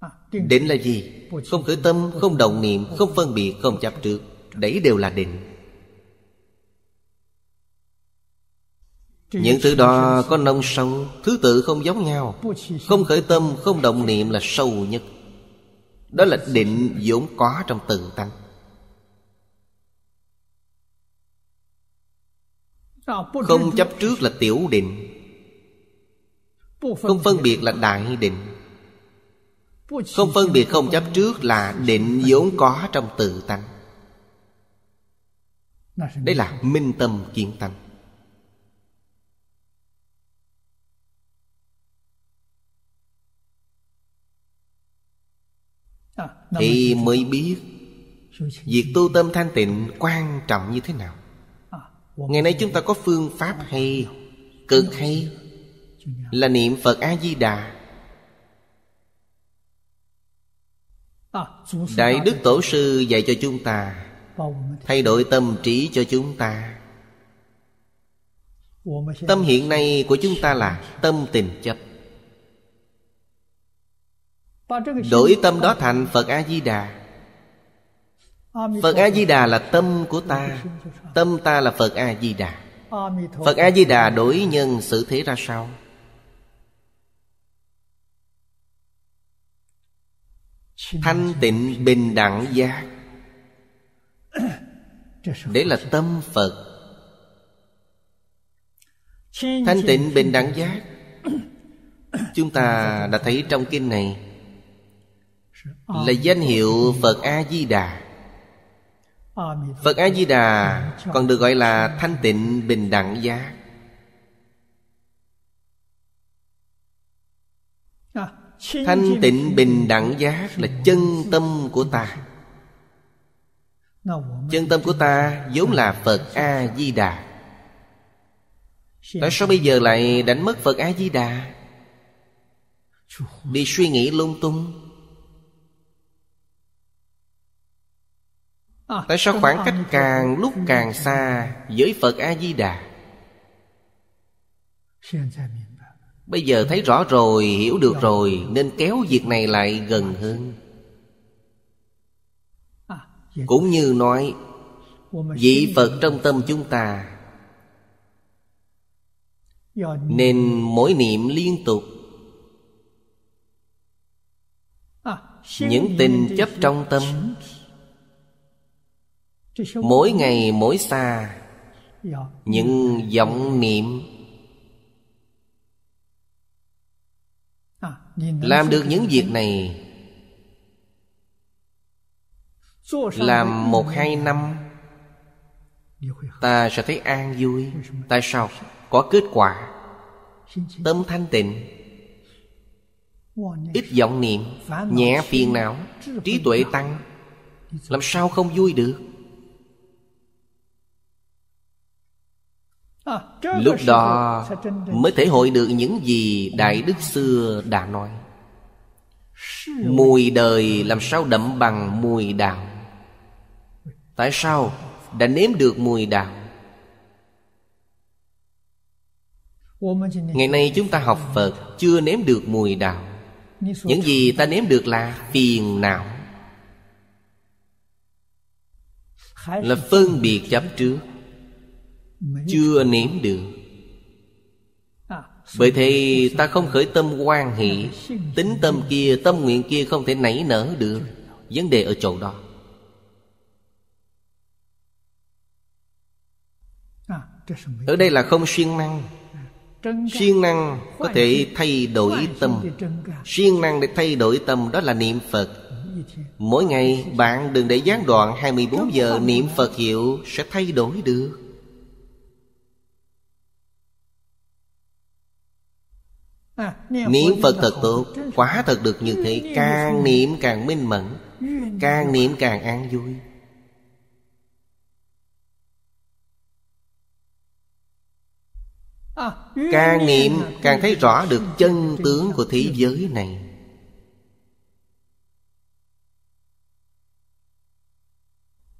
[SPEAKER 1] à, Định là gì? Không khởi tâm, không động niệm, không phân biệt, không chấp trước Đấy đều là định
[SPEAKER 2] Những thứ đó có
[SPEAKER 1] nông sâu Thứ tự không giống nhau Không khởi tâm, không động niệm là sâu nhất đó là định vốn có trong tự tăng không chấp trước là tiểu định không phân biệt là đại định không phân biệt không chấp trước là định vốn có trong tự tánh đây là minh tâm kiến tánh thì mới biết việc tu tâm thanh tịnh quan trọng như thế nào à, ngày nay chúng ta có phương pháp hay cực hay là niệm phật a di đà
[SPEAKER 2] à, đại đức tổ
[SPEAKER 1] sư dạy cho chúng ta thay đổi tâm trí cho chúng ta tâm hiện nay của chúng ta là tâm tình chấp
[SPEAKER 2] Đổi tâm đó
[SPEAKER 1] thành Phật A-di-đà
[SPEAKER 2] Phật A-di-đà
[SPEAKER 1] là tâm của ta Tâm ta là Phật A-di-đà
[SPEAKER 2] Phật A-di-đà
[SPEAKER 1] đổi nhân xử thế ra sao Thanh tịnh bình đẳng giác Để là tâm Phật
[SPEAKER 3] Thanh tịnh bình đẳng giác
[SPEAKER 1] Chúng ta đã thấy trong kinh này là danh hiệu phật a di đà phật a di đà còn được gọi là thanh tịnh bình đẳng giác
[SPEAKER 2] thanh tịnh bình
[SPEAKER 1] đẳng giác là chân tâm của ta chân tâm của ta vốn là phật a di đà tại sao bây giờ lại đánh mất phật a di đà đi suy nghĩ lung tung Ờ, tại sao khoảng cách càng lúc càng xa với phật a di đà bây giờ thấy rõ rồi hiểu được rồi nên kéo việc này lại gần hơn à, cũng như nói
[SPEAKER 2] vị phật trong
[SPEAKER 1] tâm chúng ta nên mỗi niệm liên tục
[SPEAKER 2] à, những tình chấp trong tâm mỗi ngày mỗi xa dạ. à,
[SPEAKER 1] những vọng niệm làm được những việc này làm một hai năm ta sẽ thấy an vui tại sao có kết quả tâm thanh tịnh ít vọng niệm nhẹ phiền não trí tuệ tăng làm sao không vui được
[SPEAKER 2] À, lúc đó mới thể hội
[SPEAKER 1] được những gì đại đức xưa đã nói mùi đời làm sao đậm bằng mùi đạo tại sao đã nếm được mùi đạo ngày nay chúng ta học phật chưa nếm được mùi đạo
[SPEAKER 2] những gì
[SPEAKER 1] ta nếm được là phiền não là phân biệt chấp trước chưa niệm được
[SPEAKER 2] à, bởi thế
[SPEAKER 1] ta không khởi tâm quan hệ Tính tâm kia, tâm nguyện kia không thể nảy nở được Vấn đề ở chỗ đó à, Ở đây là không siêng năng à, Siêng năng có thể thay đổi tâm Siêng năng để thay đổi tâm đó là niệm Phật Mỗi ngày bạn đừng để gián đoạn 24 giờ niệm Phật hiệu sẽ thay đổi được
[SPEAKER 3] À, niệm Phật thật tốt Quá thật được như thế Càng niệm
[SPEAKER 1] càng minh mẫn ừ, Càng niệm càng an vui
[SPEAKER 2] à, ừ, Càng niệm càng
[SPEAKER 1] thấy rõ được chân tướng của thế giới này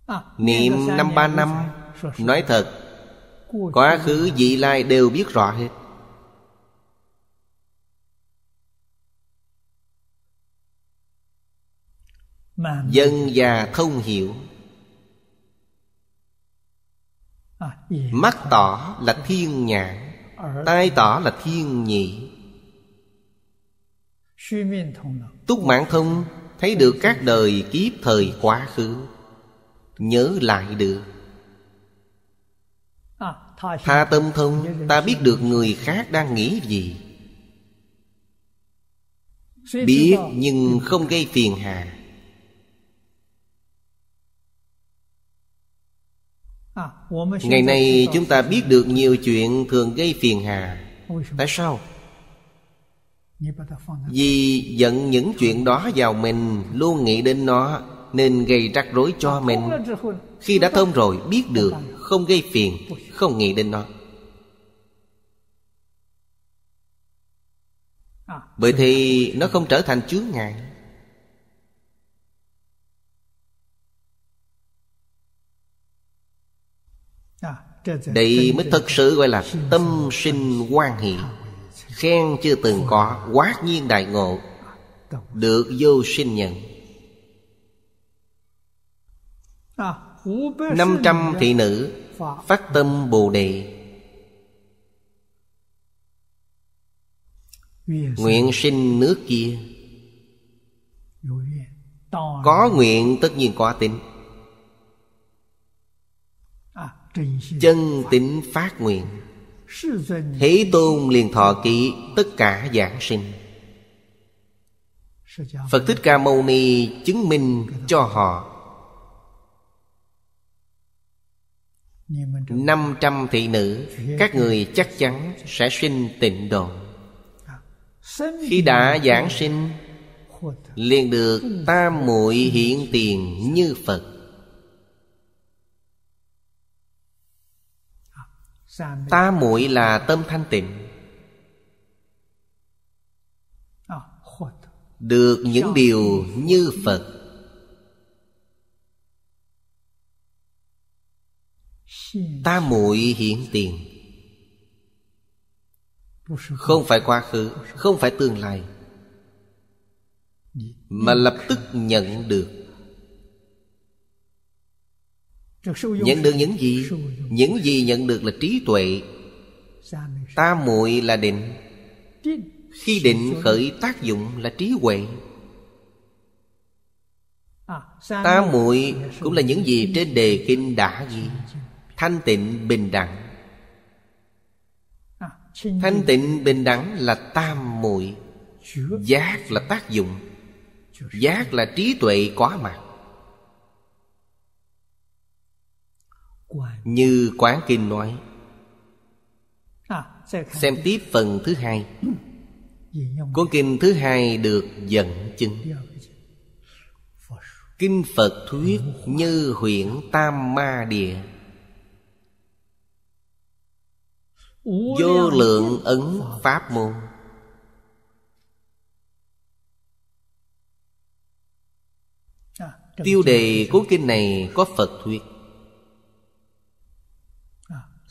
[SPEAKER 2] à, Niệm năm ba năm
[SPEAKER 1] Nói thật Quá khứ vị lai đều biết rõ hết Dân già thông hiểu à, Mắt tỏ là thiên nhãn Tai tỏ là thiên nhị Túc mạng thông Thấy được các đời kiếp thời quá khứ Nhớ lại được
[SPEAKER 2] à, Tha
[SPEAKER 1] tâm thông Ta biết được người khác đang nghĩ gì Biết nhưng không gây phiền hà
[SPEAKER 2] À, ngày nay chúng ta biết
[SPEAKER 1] được nhiều chuyện thường gây phiền hà tại sao vì dẫn những chuyện đó vào mình luôn nghĩ đến nó nên gây rắc rối cho mình khi đã thông rồi biết được không gây phiền không nghĩ đến nó à. bởi thì nó không trở thành chướng ngại
[SPEAKER 2] Dạ, dạ, đây dạ, mới thật sự gọi là
[SPEAKER 1] tâm sinh quan hệ khen chưa từng có quá nhiên đại ngộ được vô sinh nhận
[SPEAKER 2] à, năm trăm thị nữ
[SPEAKER 1] phát tâm bồ đề nguyện sinh nước kia có nguyện tất nhiên có tính Chân tính phát nguyện
[SPEAKER 2] Thế tôn
[SPEAKER 1] liền thọ ký tất cả giảng sinh Phật Thích Ca Mâu Ni chứng minh cho họ năm trăm thị nữ Các người chắc chắn sẽ sinh tịnh độ
[SPEAKER 2] à, Khi đã giảng sinh
[SPEAKER 1] Liền được tam muội hiện tiền như Phật Ta muội là tâm thanh tịnh à, Được những điều như Phật Ta muội hiện tiền Không phải quá khứ Không phải tương lai Mà lập tức nhận được
[SPEAKER 2] nhận được những gì
[SPEAKER 1] những gì nhận được là trí tuệ tam muội là định khi định khởi tác dụng là trí huệ
[SPEAKER 2] tam muội cũng là
[SPEAKER 1] những gì trên đề kinh đã ghi thanh tịnh bình đẳng thanh tịnh bình đẳng là tam muội giác là tác dụng giác là trí tuệ quá mặt Như Quán Kinh nói à, Xem tiếp phần thứ hai ừ. Cuốn kinh thứ hai được dẫn chứng Kinh Phật thuyết như huyện Tam Ma Địa Vô lượng ấn Pháp môn
[SPEAKER 2] à, Tiêu đề
[SPEAKER 1] cuốn kinh này có Phật thuyết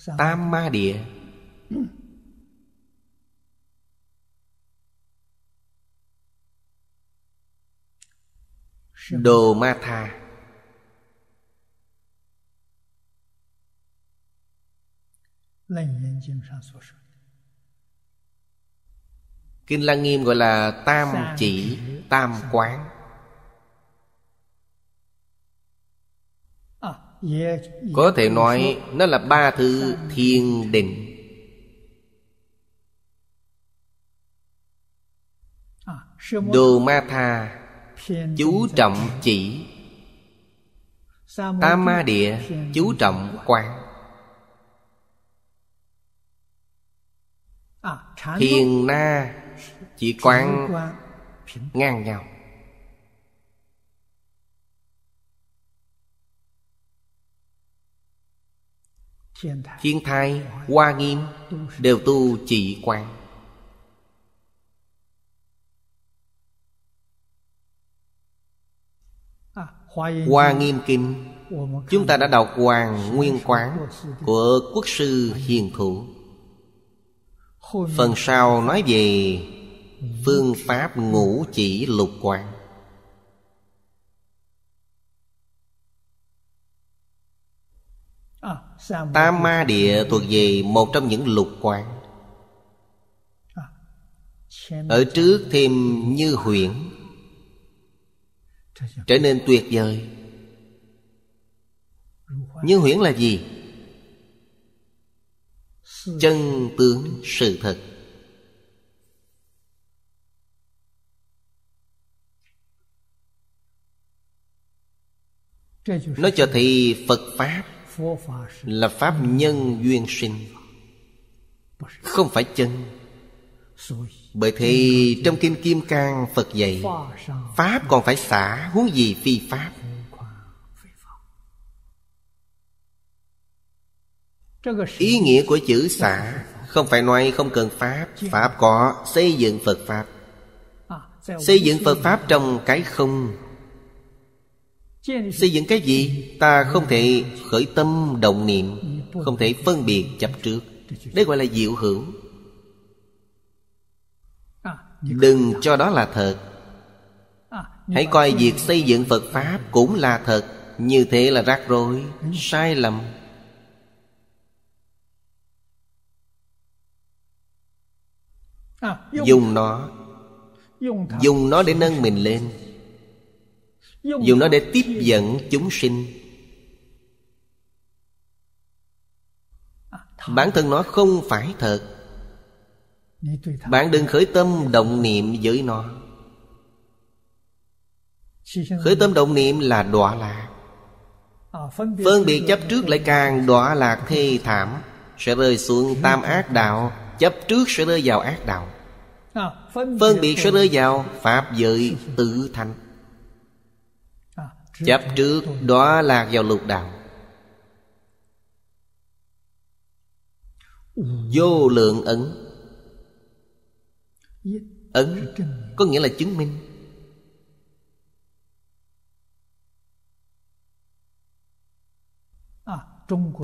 [SPEAKER 1] Tam ma địa Đồ ma tha Kinh Lăng Nghiêm gọi là tam chỉ tam quán
[SPEAKER 2] có thể nói
[SPEAKER 1] nó là ba thứ thiên định,
[SPEAKER 2] à, đồ
[SPEAKER 1] ma tha
[SPEAKER 2] chú trọng chỉ tam ma địa chú
[SPEAKER 1] trọng quán
[SPEAKER 2] à, thiền
[SPEAKER 1] na chỉ quán ngang nhau Thiên thai, hoa nghiêm Đều tu chỉ quán
[SPEAKER 2] à, Hoa nghiêm kinh
[SPEAKER 1] Chúng ta đã đọc Hoàng Nguyên Quán Của Quốc sư Hiền Thủ Phần sau nói về Phương pháp ngũ chỉ lục quán Tam ma địa thuộc về một trong những lục quán à, Ở trước thêm như huyễn Trở nên tuyệt vời Như huyễn là gì? Chân tướng sự thật Nó cho thì Phật Pháp là pháp nhân duyên sinh không phải chân bởi thế trong kinh Kim Cang Phật dạy Pháp còn phải xả huống gì phi Pháp Ý nghĩa của chữ xả Không phải nói không cần Pháp Pháp có xây dựng Phật Pháp
[SPEAKER 2] Xây dựng Phật Pháp
[SPEAKER 1] trong cái không Xây dựng cái gì Ta không thể khởi tâm đồng niệm Không thể phân biệt chấp trước Đấy gọi là diệu hữu Đừng cho đó là thật
[SPEAKER 2] Hãy coi việc
[SPEAKER 1] xây dựng Phật Pháp cũng là thật Như thế là rắc rối Sai lầm Dùng nó Dùng nó để nâng mình lên
[SPEAKER 2] dùng nó để tiếp
[SPEAKER 1] dẫn chúng sinh à, bản thân nó không phải thật bạn đừng khởi tâm động niệm với nó khởi tâm động niệm là đọa lạc
[SPEAKER 2] à, phân biệt chấp
[SPEAKER 1] trước lại càng đọa lạc thê thảm sẽ rơi xuống tam ác đạo chấp trước sẽ rơi vào ác đạo
[SPEAKER 2] à, phân biệt sẽ rơi
[SPEAKER 1] vào pháp giới tự thành Chấp trước đó lạc vào lục đạo Vô lượng ấn ấn có nghĩa là chứng minh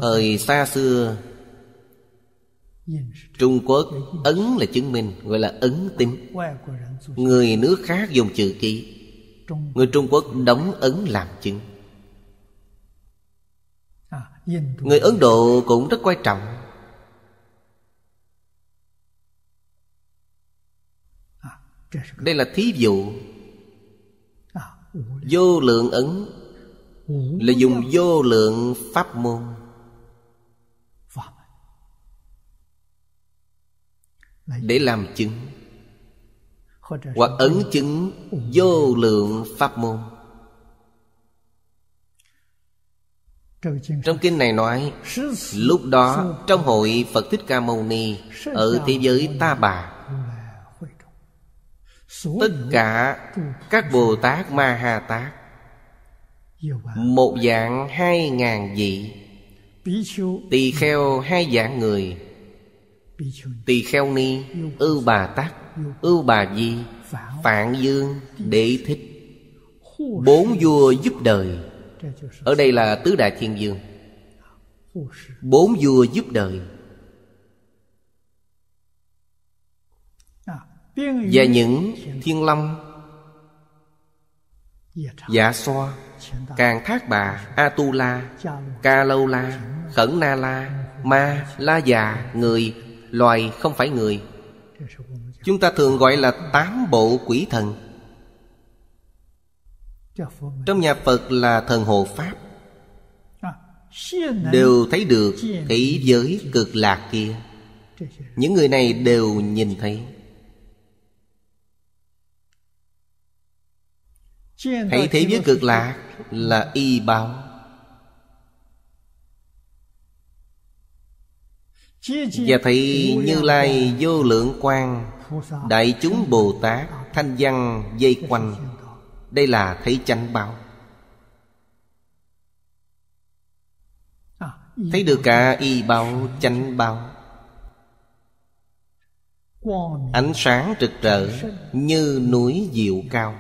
[SPEAKER 1] Thời xa xưa Trung Quốc ấn là chứng minh Gọi là ấn tính Người nước khác dùng chữ ký Người Trung Quốc đóng ấn làm chứng à, Người Ấn Độ cũng rất quan trọng à, Đây là thí dụ à, Vô lượng ấn Là dùng vô lượng pháp môn Để làm chứng hoặc ấn chứng vô lượng pháp môn trong kinh này nói lúc đó trong hội phật thích ca mâu ni ở thế giới ta bà tất cả các bồ tát ma ha tát một dạng hai ngàn vị tỳ kheo hai dạng người tỳ kheo ni ưu bà tát Ưu bà Di Phạn Dương Đệ Thích Bốn vua giúp đời Ở đây là Tứ Đại Thiên Dương Bốn vua giúp đời
[SPEAKER 2] à, Và những
[SPEAKER 1] thiên long dạ, dạ xoa Càng thác bà dạ Atula dạ Ca lâu la Khẩn na la Ma la già Người Loài không phải người chúng ta thường gọi là tám bộ quỷ thần trong nhà phật là thần hộ pháp
[SPEAKER 2] đều thấy được
[SPEAKER 1] thế giới cực lạc kia những người này đều nhìn thấy
[SPEAKER 2] thấy thế giới
[SPEAKER 1] cực lạc là y báo
[SPEAKER 2] và thấy như lai
[SPEAKER 1] vô lượng quang Đại chúng Bồ Tát Thanh văn dây quanh Đây là thấy chánh báo Thấy được cả y báo chánh báo Ánh sáng rực rỡ Như núi diệu cao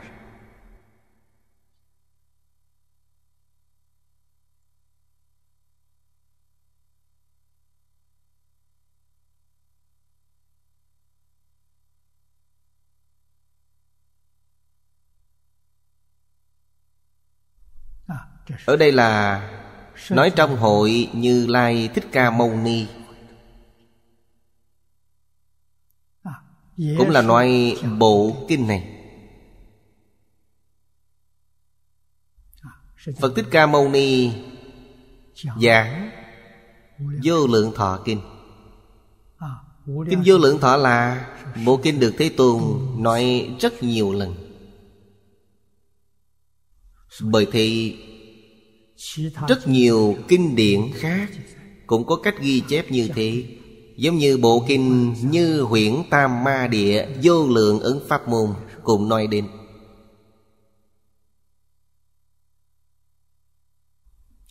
[SPEAKER 1] ở đây là nói trong hội như lai thích ca mâu ni
[SPEAKER 3] cũng là nói
[SPEAKER 1] bộ kinh này phật thích ca mâu ni giảng vô lượng thọ kinh kinh vô lượng thọ là bộ kinh được thế tôn nói rất nhiều lần bởi thì rất nhiều kinh điển khác cũng có cách ghi chép như thế giống như bộ kinh như huyễn tam ma địa vô lượng ứng pháp môn cũng nói đến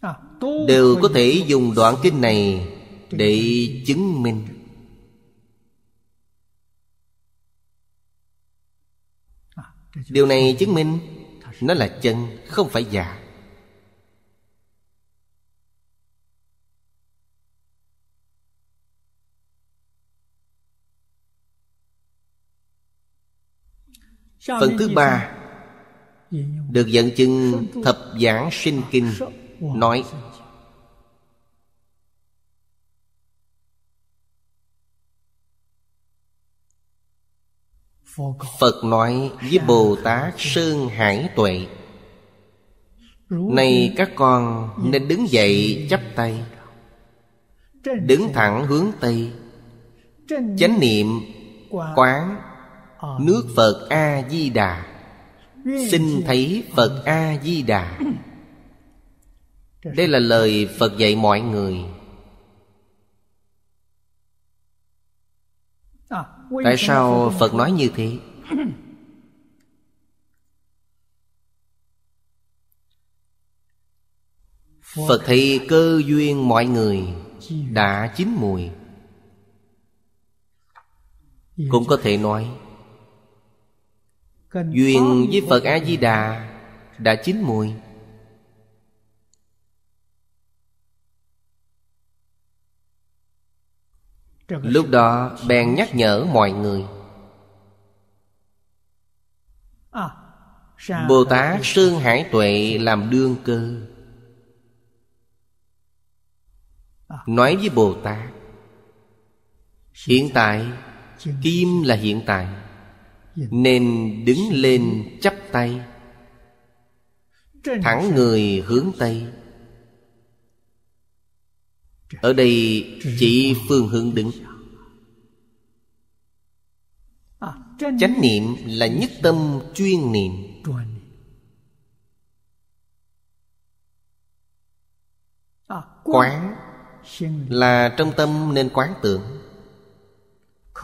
[SPEAKER 2] à, đều có thể dùng
[SPEAKER 1] đoạn kinh này để chứng minh à, điều này chứng minh nó là chân không phải giả
[SPEAKER 3] Phần thứ ba
[SPEAKER 1] Được dẫn chứng Thập Giảng Sinh Kinh Nói Phật nói với Bồ Tát Sơn Hải Tuệ
[SPEAKER 2] Này các
[SPEAKER 1] con nên đứng dậy chắp tay Đứng thẳng hướng Tây Chánh niệm quán Ờ. Nước Phật A-di-đà Xin thấy Phật ừ. A-di-đà Đây là lời Phật dạy mọi người
[SPEAKER 2] à, Tại sao Phật nói như thế? Phật thấy
[SPEAKER 1] cơ duyên mọi người đã chín mùi Cũng có thể nói Duyên với Phật A-di-đà đã chín mùi Lúc đó bèn nhắc nhở mọi người
[SPEAKER 2] à, Bồ
[SPEAKER 1] Tát Sơn Hải Tuệ làm đương cơ à. Nói với Bồ Tát Hiện tại Kim là hiện tại nên đứng lên chắp tay Thẳng người hướng Tây Ở đây chỉ phương hướng đứng Chánh niệm là nhất tâm chuyên niệm Quán là trong tâm nên quán tưởng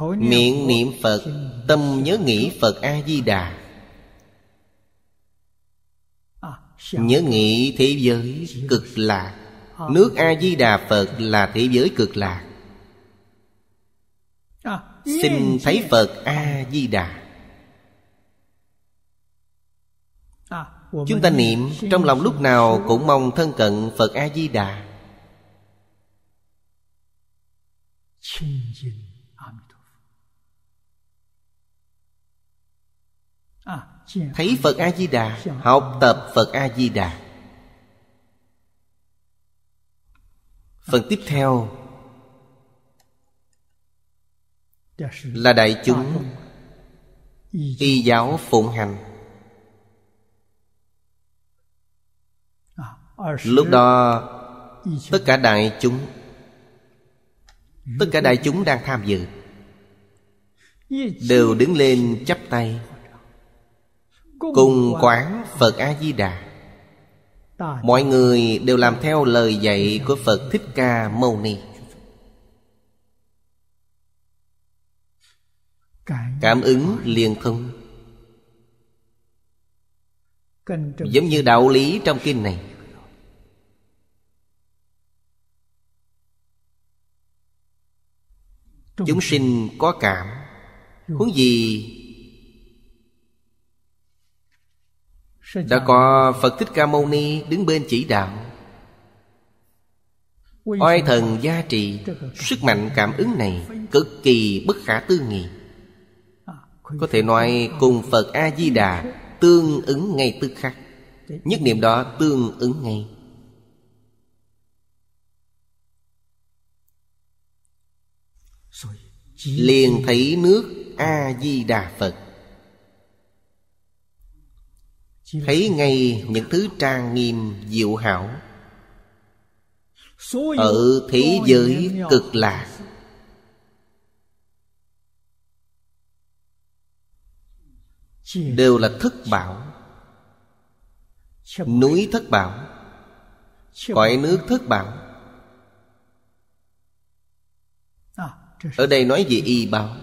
[SPEAKER 2] Miệng niệm
[SPEAKER 1] Phật Tâm nhớ nghĩ Phật A-di-đà à, Nhớ nghĩ thế giới cực lạc à. Nước A-di-đà Phật là thế giới cực lạc
[SPEAKER 2] à, Xin thấy
[SPEAKER 1] Phật A-di-đà
[SPEAKER 2] Chúng ta niệm trong lòng lúc nào cũng
[SPEAKER 1] mong thân cận Phật A-di-đà thấy phật a di đà học tập phật a di đà phần tiếp theo là đại chúng y giáo phụng hành lúc đó tất cả đại chúng tất cả đại chúng đang tham dự đều đứng lên chắp tay
[SPEAKER 2] Cùng quán
[SPEAKER 1] Phật A-di-đà Mọi người đều làm theo lời dạy của Phật Thích Ca Mâu Ni Cảm ứng liền thông Giống như đạo lý trong kinh này Chúng sinh có cảm Huống gì Đã có Phật Thích Ca Mâu Ni đứng bên chỉ đạo
[SPEAKER 3] Oai thần
[SPEAKER 1] gia trị Sức mạnh cảm ứng này Cực kỳ bất khả tư nghị à, Có thể nói cùng Phật A-di-đà Tương ứng ngay tức khắc Nhất niệm đó tương ứng ngay Liền thấy nước A-di-đà Phật thấy ngay những thứ trang nghiêm diệu hảo
[SPEAKER 2] ở thế giới cực
[SPEAKER 1] lạc đều là thất bảo núi thất bảo cõi nước thất bảo à, ở đây nói về y bảo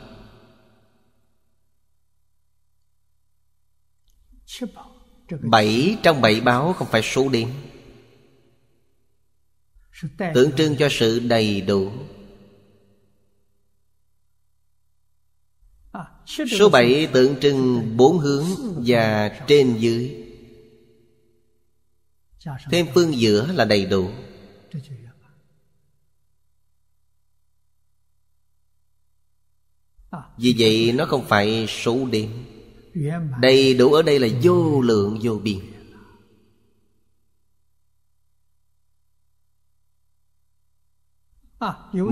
[SPEAKER 1] Bảy trong bảy báo không phải số điểm Tượng trưng cho sự đầy đủ Số bảy tượng trưng bốn hướng và trên dưới Thêm phương giữa là đầy đủ Vì vậy nó không phải số điểm Đầy đủ ở đây là dạ. vô lượng vô biên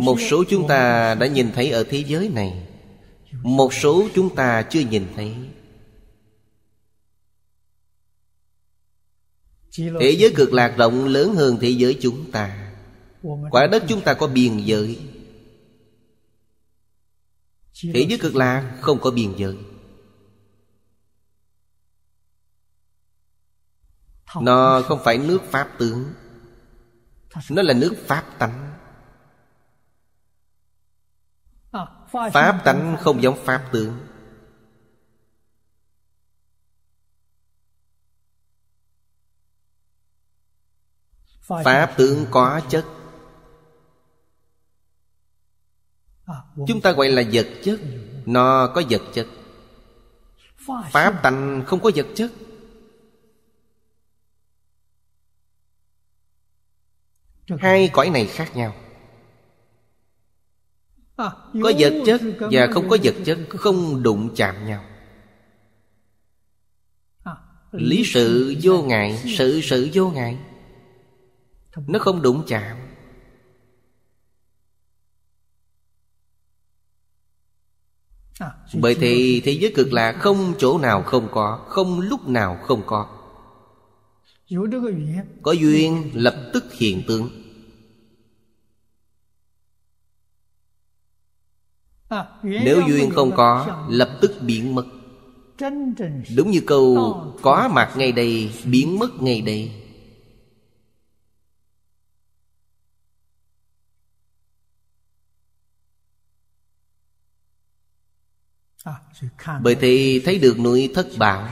[SPEAKER 1] Một số chúng ta đã nhìn thấy ở thế giới này Một số chúng ta chưa nhìn thấy
[SPEAKER 2] Thế giới cực lạc
[SPEAKER 1] rộng lớn hơn thế giới chúng ta Quả đất chúng ta có biên giới Thế giới cực lạc không có biên giới Nó không phải nước Pháp tướng Nó là nước Pháp tánh
[SPEAKER 2] à, Pháp tánh không
[SPEAKER 1] giống Pháp tướng Pháp tướng có chất à, Chúng ta gọi là vật chất Nó có vật chất Pháp tánh không có vật chất hai cõi này khác nhau
[SPEAKER 2] à, có vật chất và không có vật
[SPEAKER 1] chất không đụng chạm nhau
[SPEAKER 2] à, lý sự vô ngại sự
[SPEAKER 1] sự vô ngại nó không đụng chạm
[SPEAKER 2] à, bởi thì thế giới cực
[SPEAKER 1] lạc không chỗ nào không có không lúc nào không có có duyên lập tức hiện tượng,
[SPEAKER 2] à, Nếu duyên không có
[SPEAKER 1] Lập tức biến mất Đúng như câu Có mặt ngay đây Biến mất ngay đây à, Bởi thì thấy được núi thất bại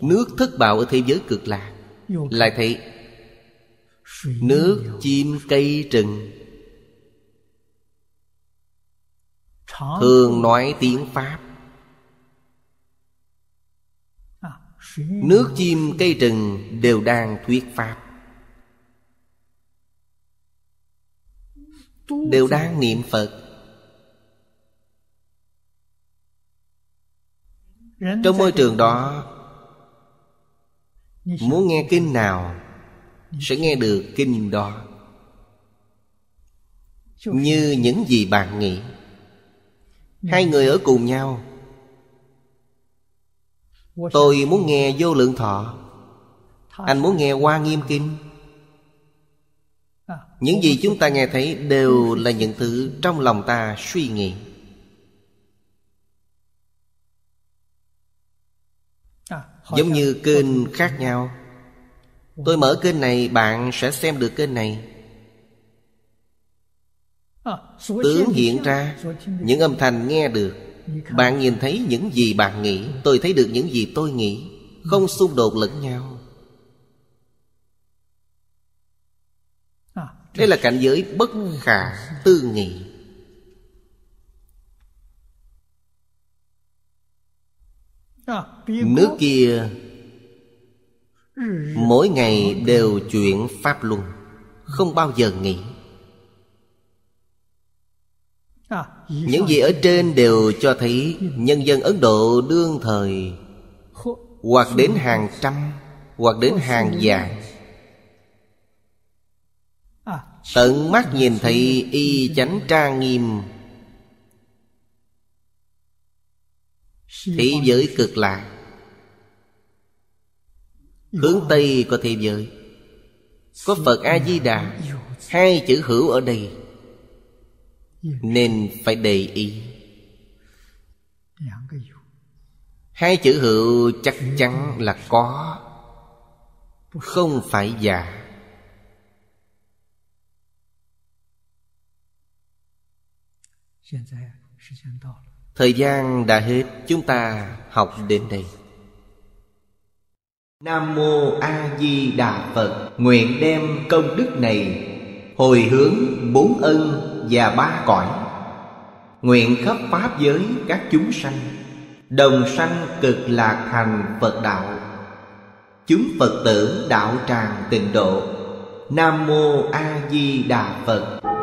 [SPEAKER 1] Nước thất bạo ở thế giới cực lạc Lại thấy Nước chim cây rừng Thường nói tiếng Pháp Nước chim cây rừng đều đang thuyết Pháp Đều đang niệm Phật Trong môi trường đó Muốn nghe kinh nào Sẽ nghe được kinh đó Như những gì bạn nghĩ Hai người ở cùng nhau Tôi muốn nghe vô lượng thọ Anh muốn nghe hoa nghiêm kinh
[SPEAKER 2] à, Những gì
[SPEAKER 1] chúng ta nghe thấy Đều là những thứ trong lòng ta suy nghĩ Giống như kênh khác nhau Tôi mở kênh này bạn sẽ xem được kênh này
[SPEAKER 2] à, Tướng hiện ra Những âm
[SPEAKER 1] thanh nghe được Bạn nhìn thấy những gì bạn nghĩ Tôi thấy được những gì tôi nghĩ Không xung đột lẫn nhau à, Đây là cảnh giới bất khả tư nghị
[SPEAKER 2] À, Nước kia Mỗi ngày đều
[SPEAKER 1] chuyển Pháp Luân Không bao giờ nghỉ
[SPEAKER 2] à, Những gì ở
[SPEAKER 1] trên đều cho thấy Nhân dân Ấn Độ đương thời Hoặc đến hàng trăm Hoặc đến hàng vạn à, Tận mắt nhìn thấy y chánh trang nghiêm Thế giới cực lạc Hướng Tây có thế giới Có Phật A-di-đà Hai chữ hữu ở đây Nên phải đề ý Hai chữ hữu chắc chắn là có Không phải giả Hiện Thời gian đã hết Chúng ta học đến đây Nam Mô A Di Đà Phật Nguyện đem công đức này Hồi hướng bốn ân và ba cõi Nguyện khắp Pháp giới các chúng sanh Đồng sanh cực lạc thành Phật Đạo Chúng Phật tử đạo tràng tịnh độ Nam Mô A Di Đà Phật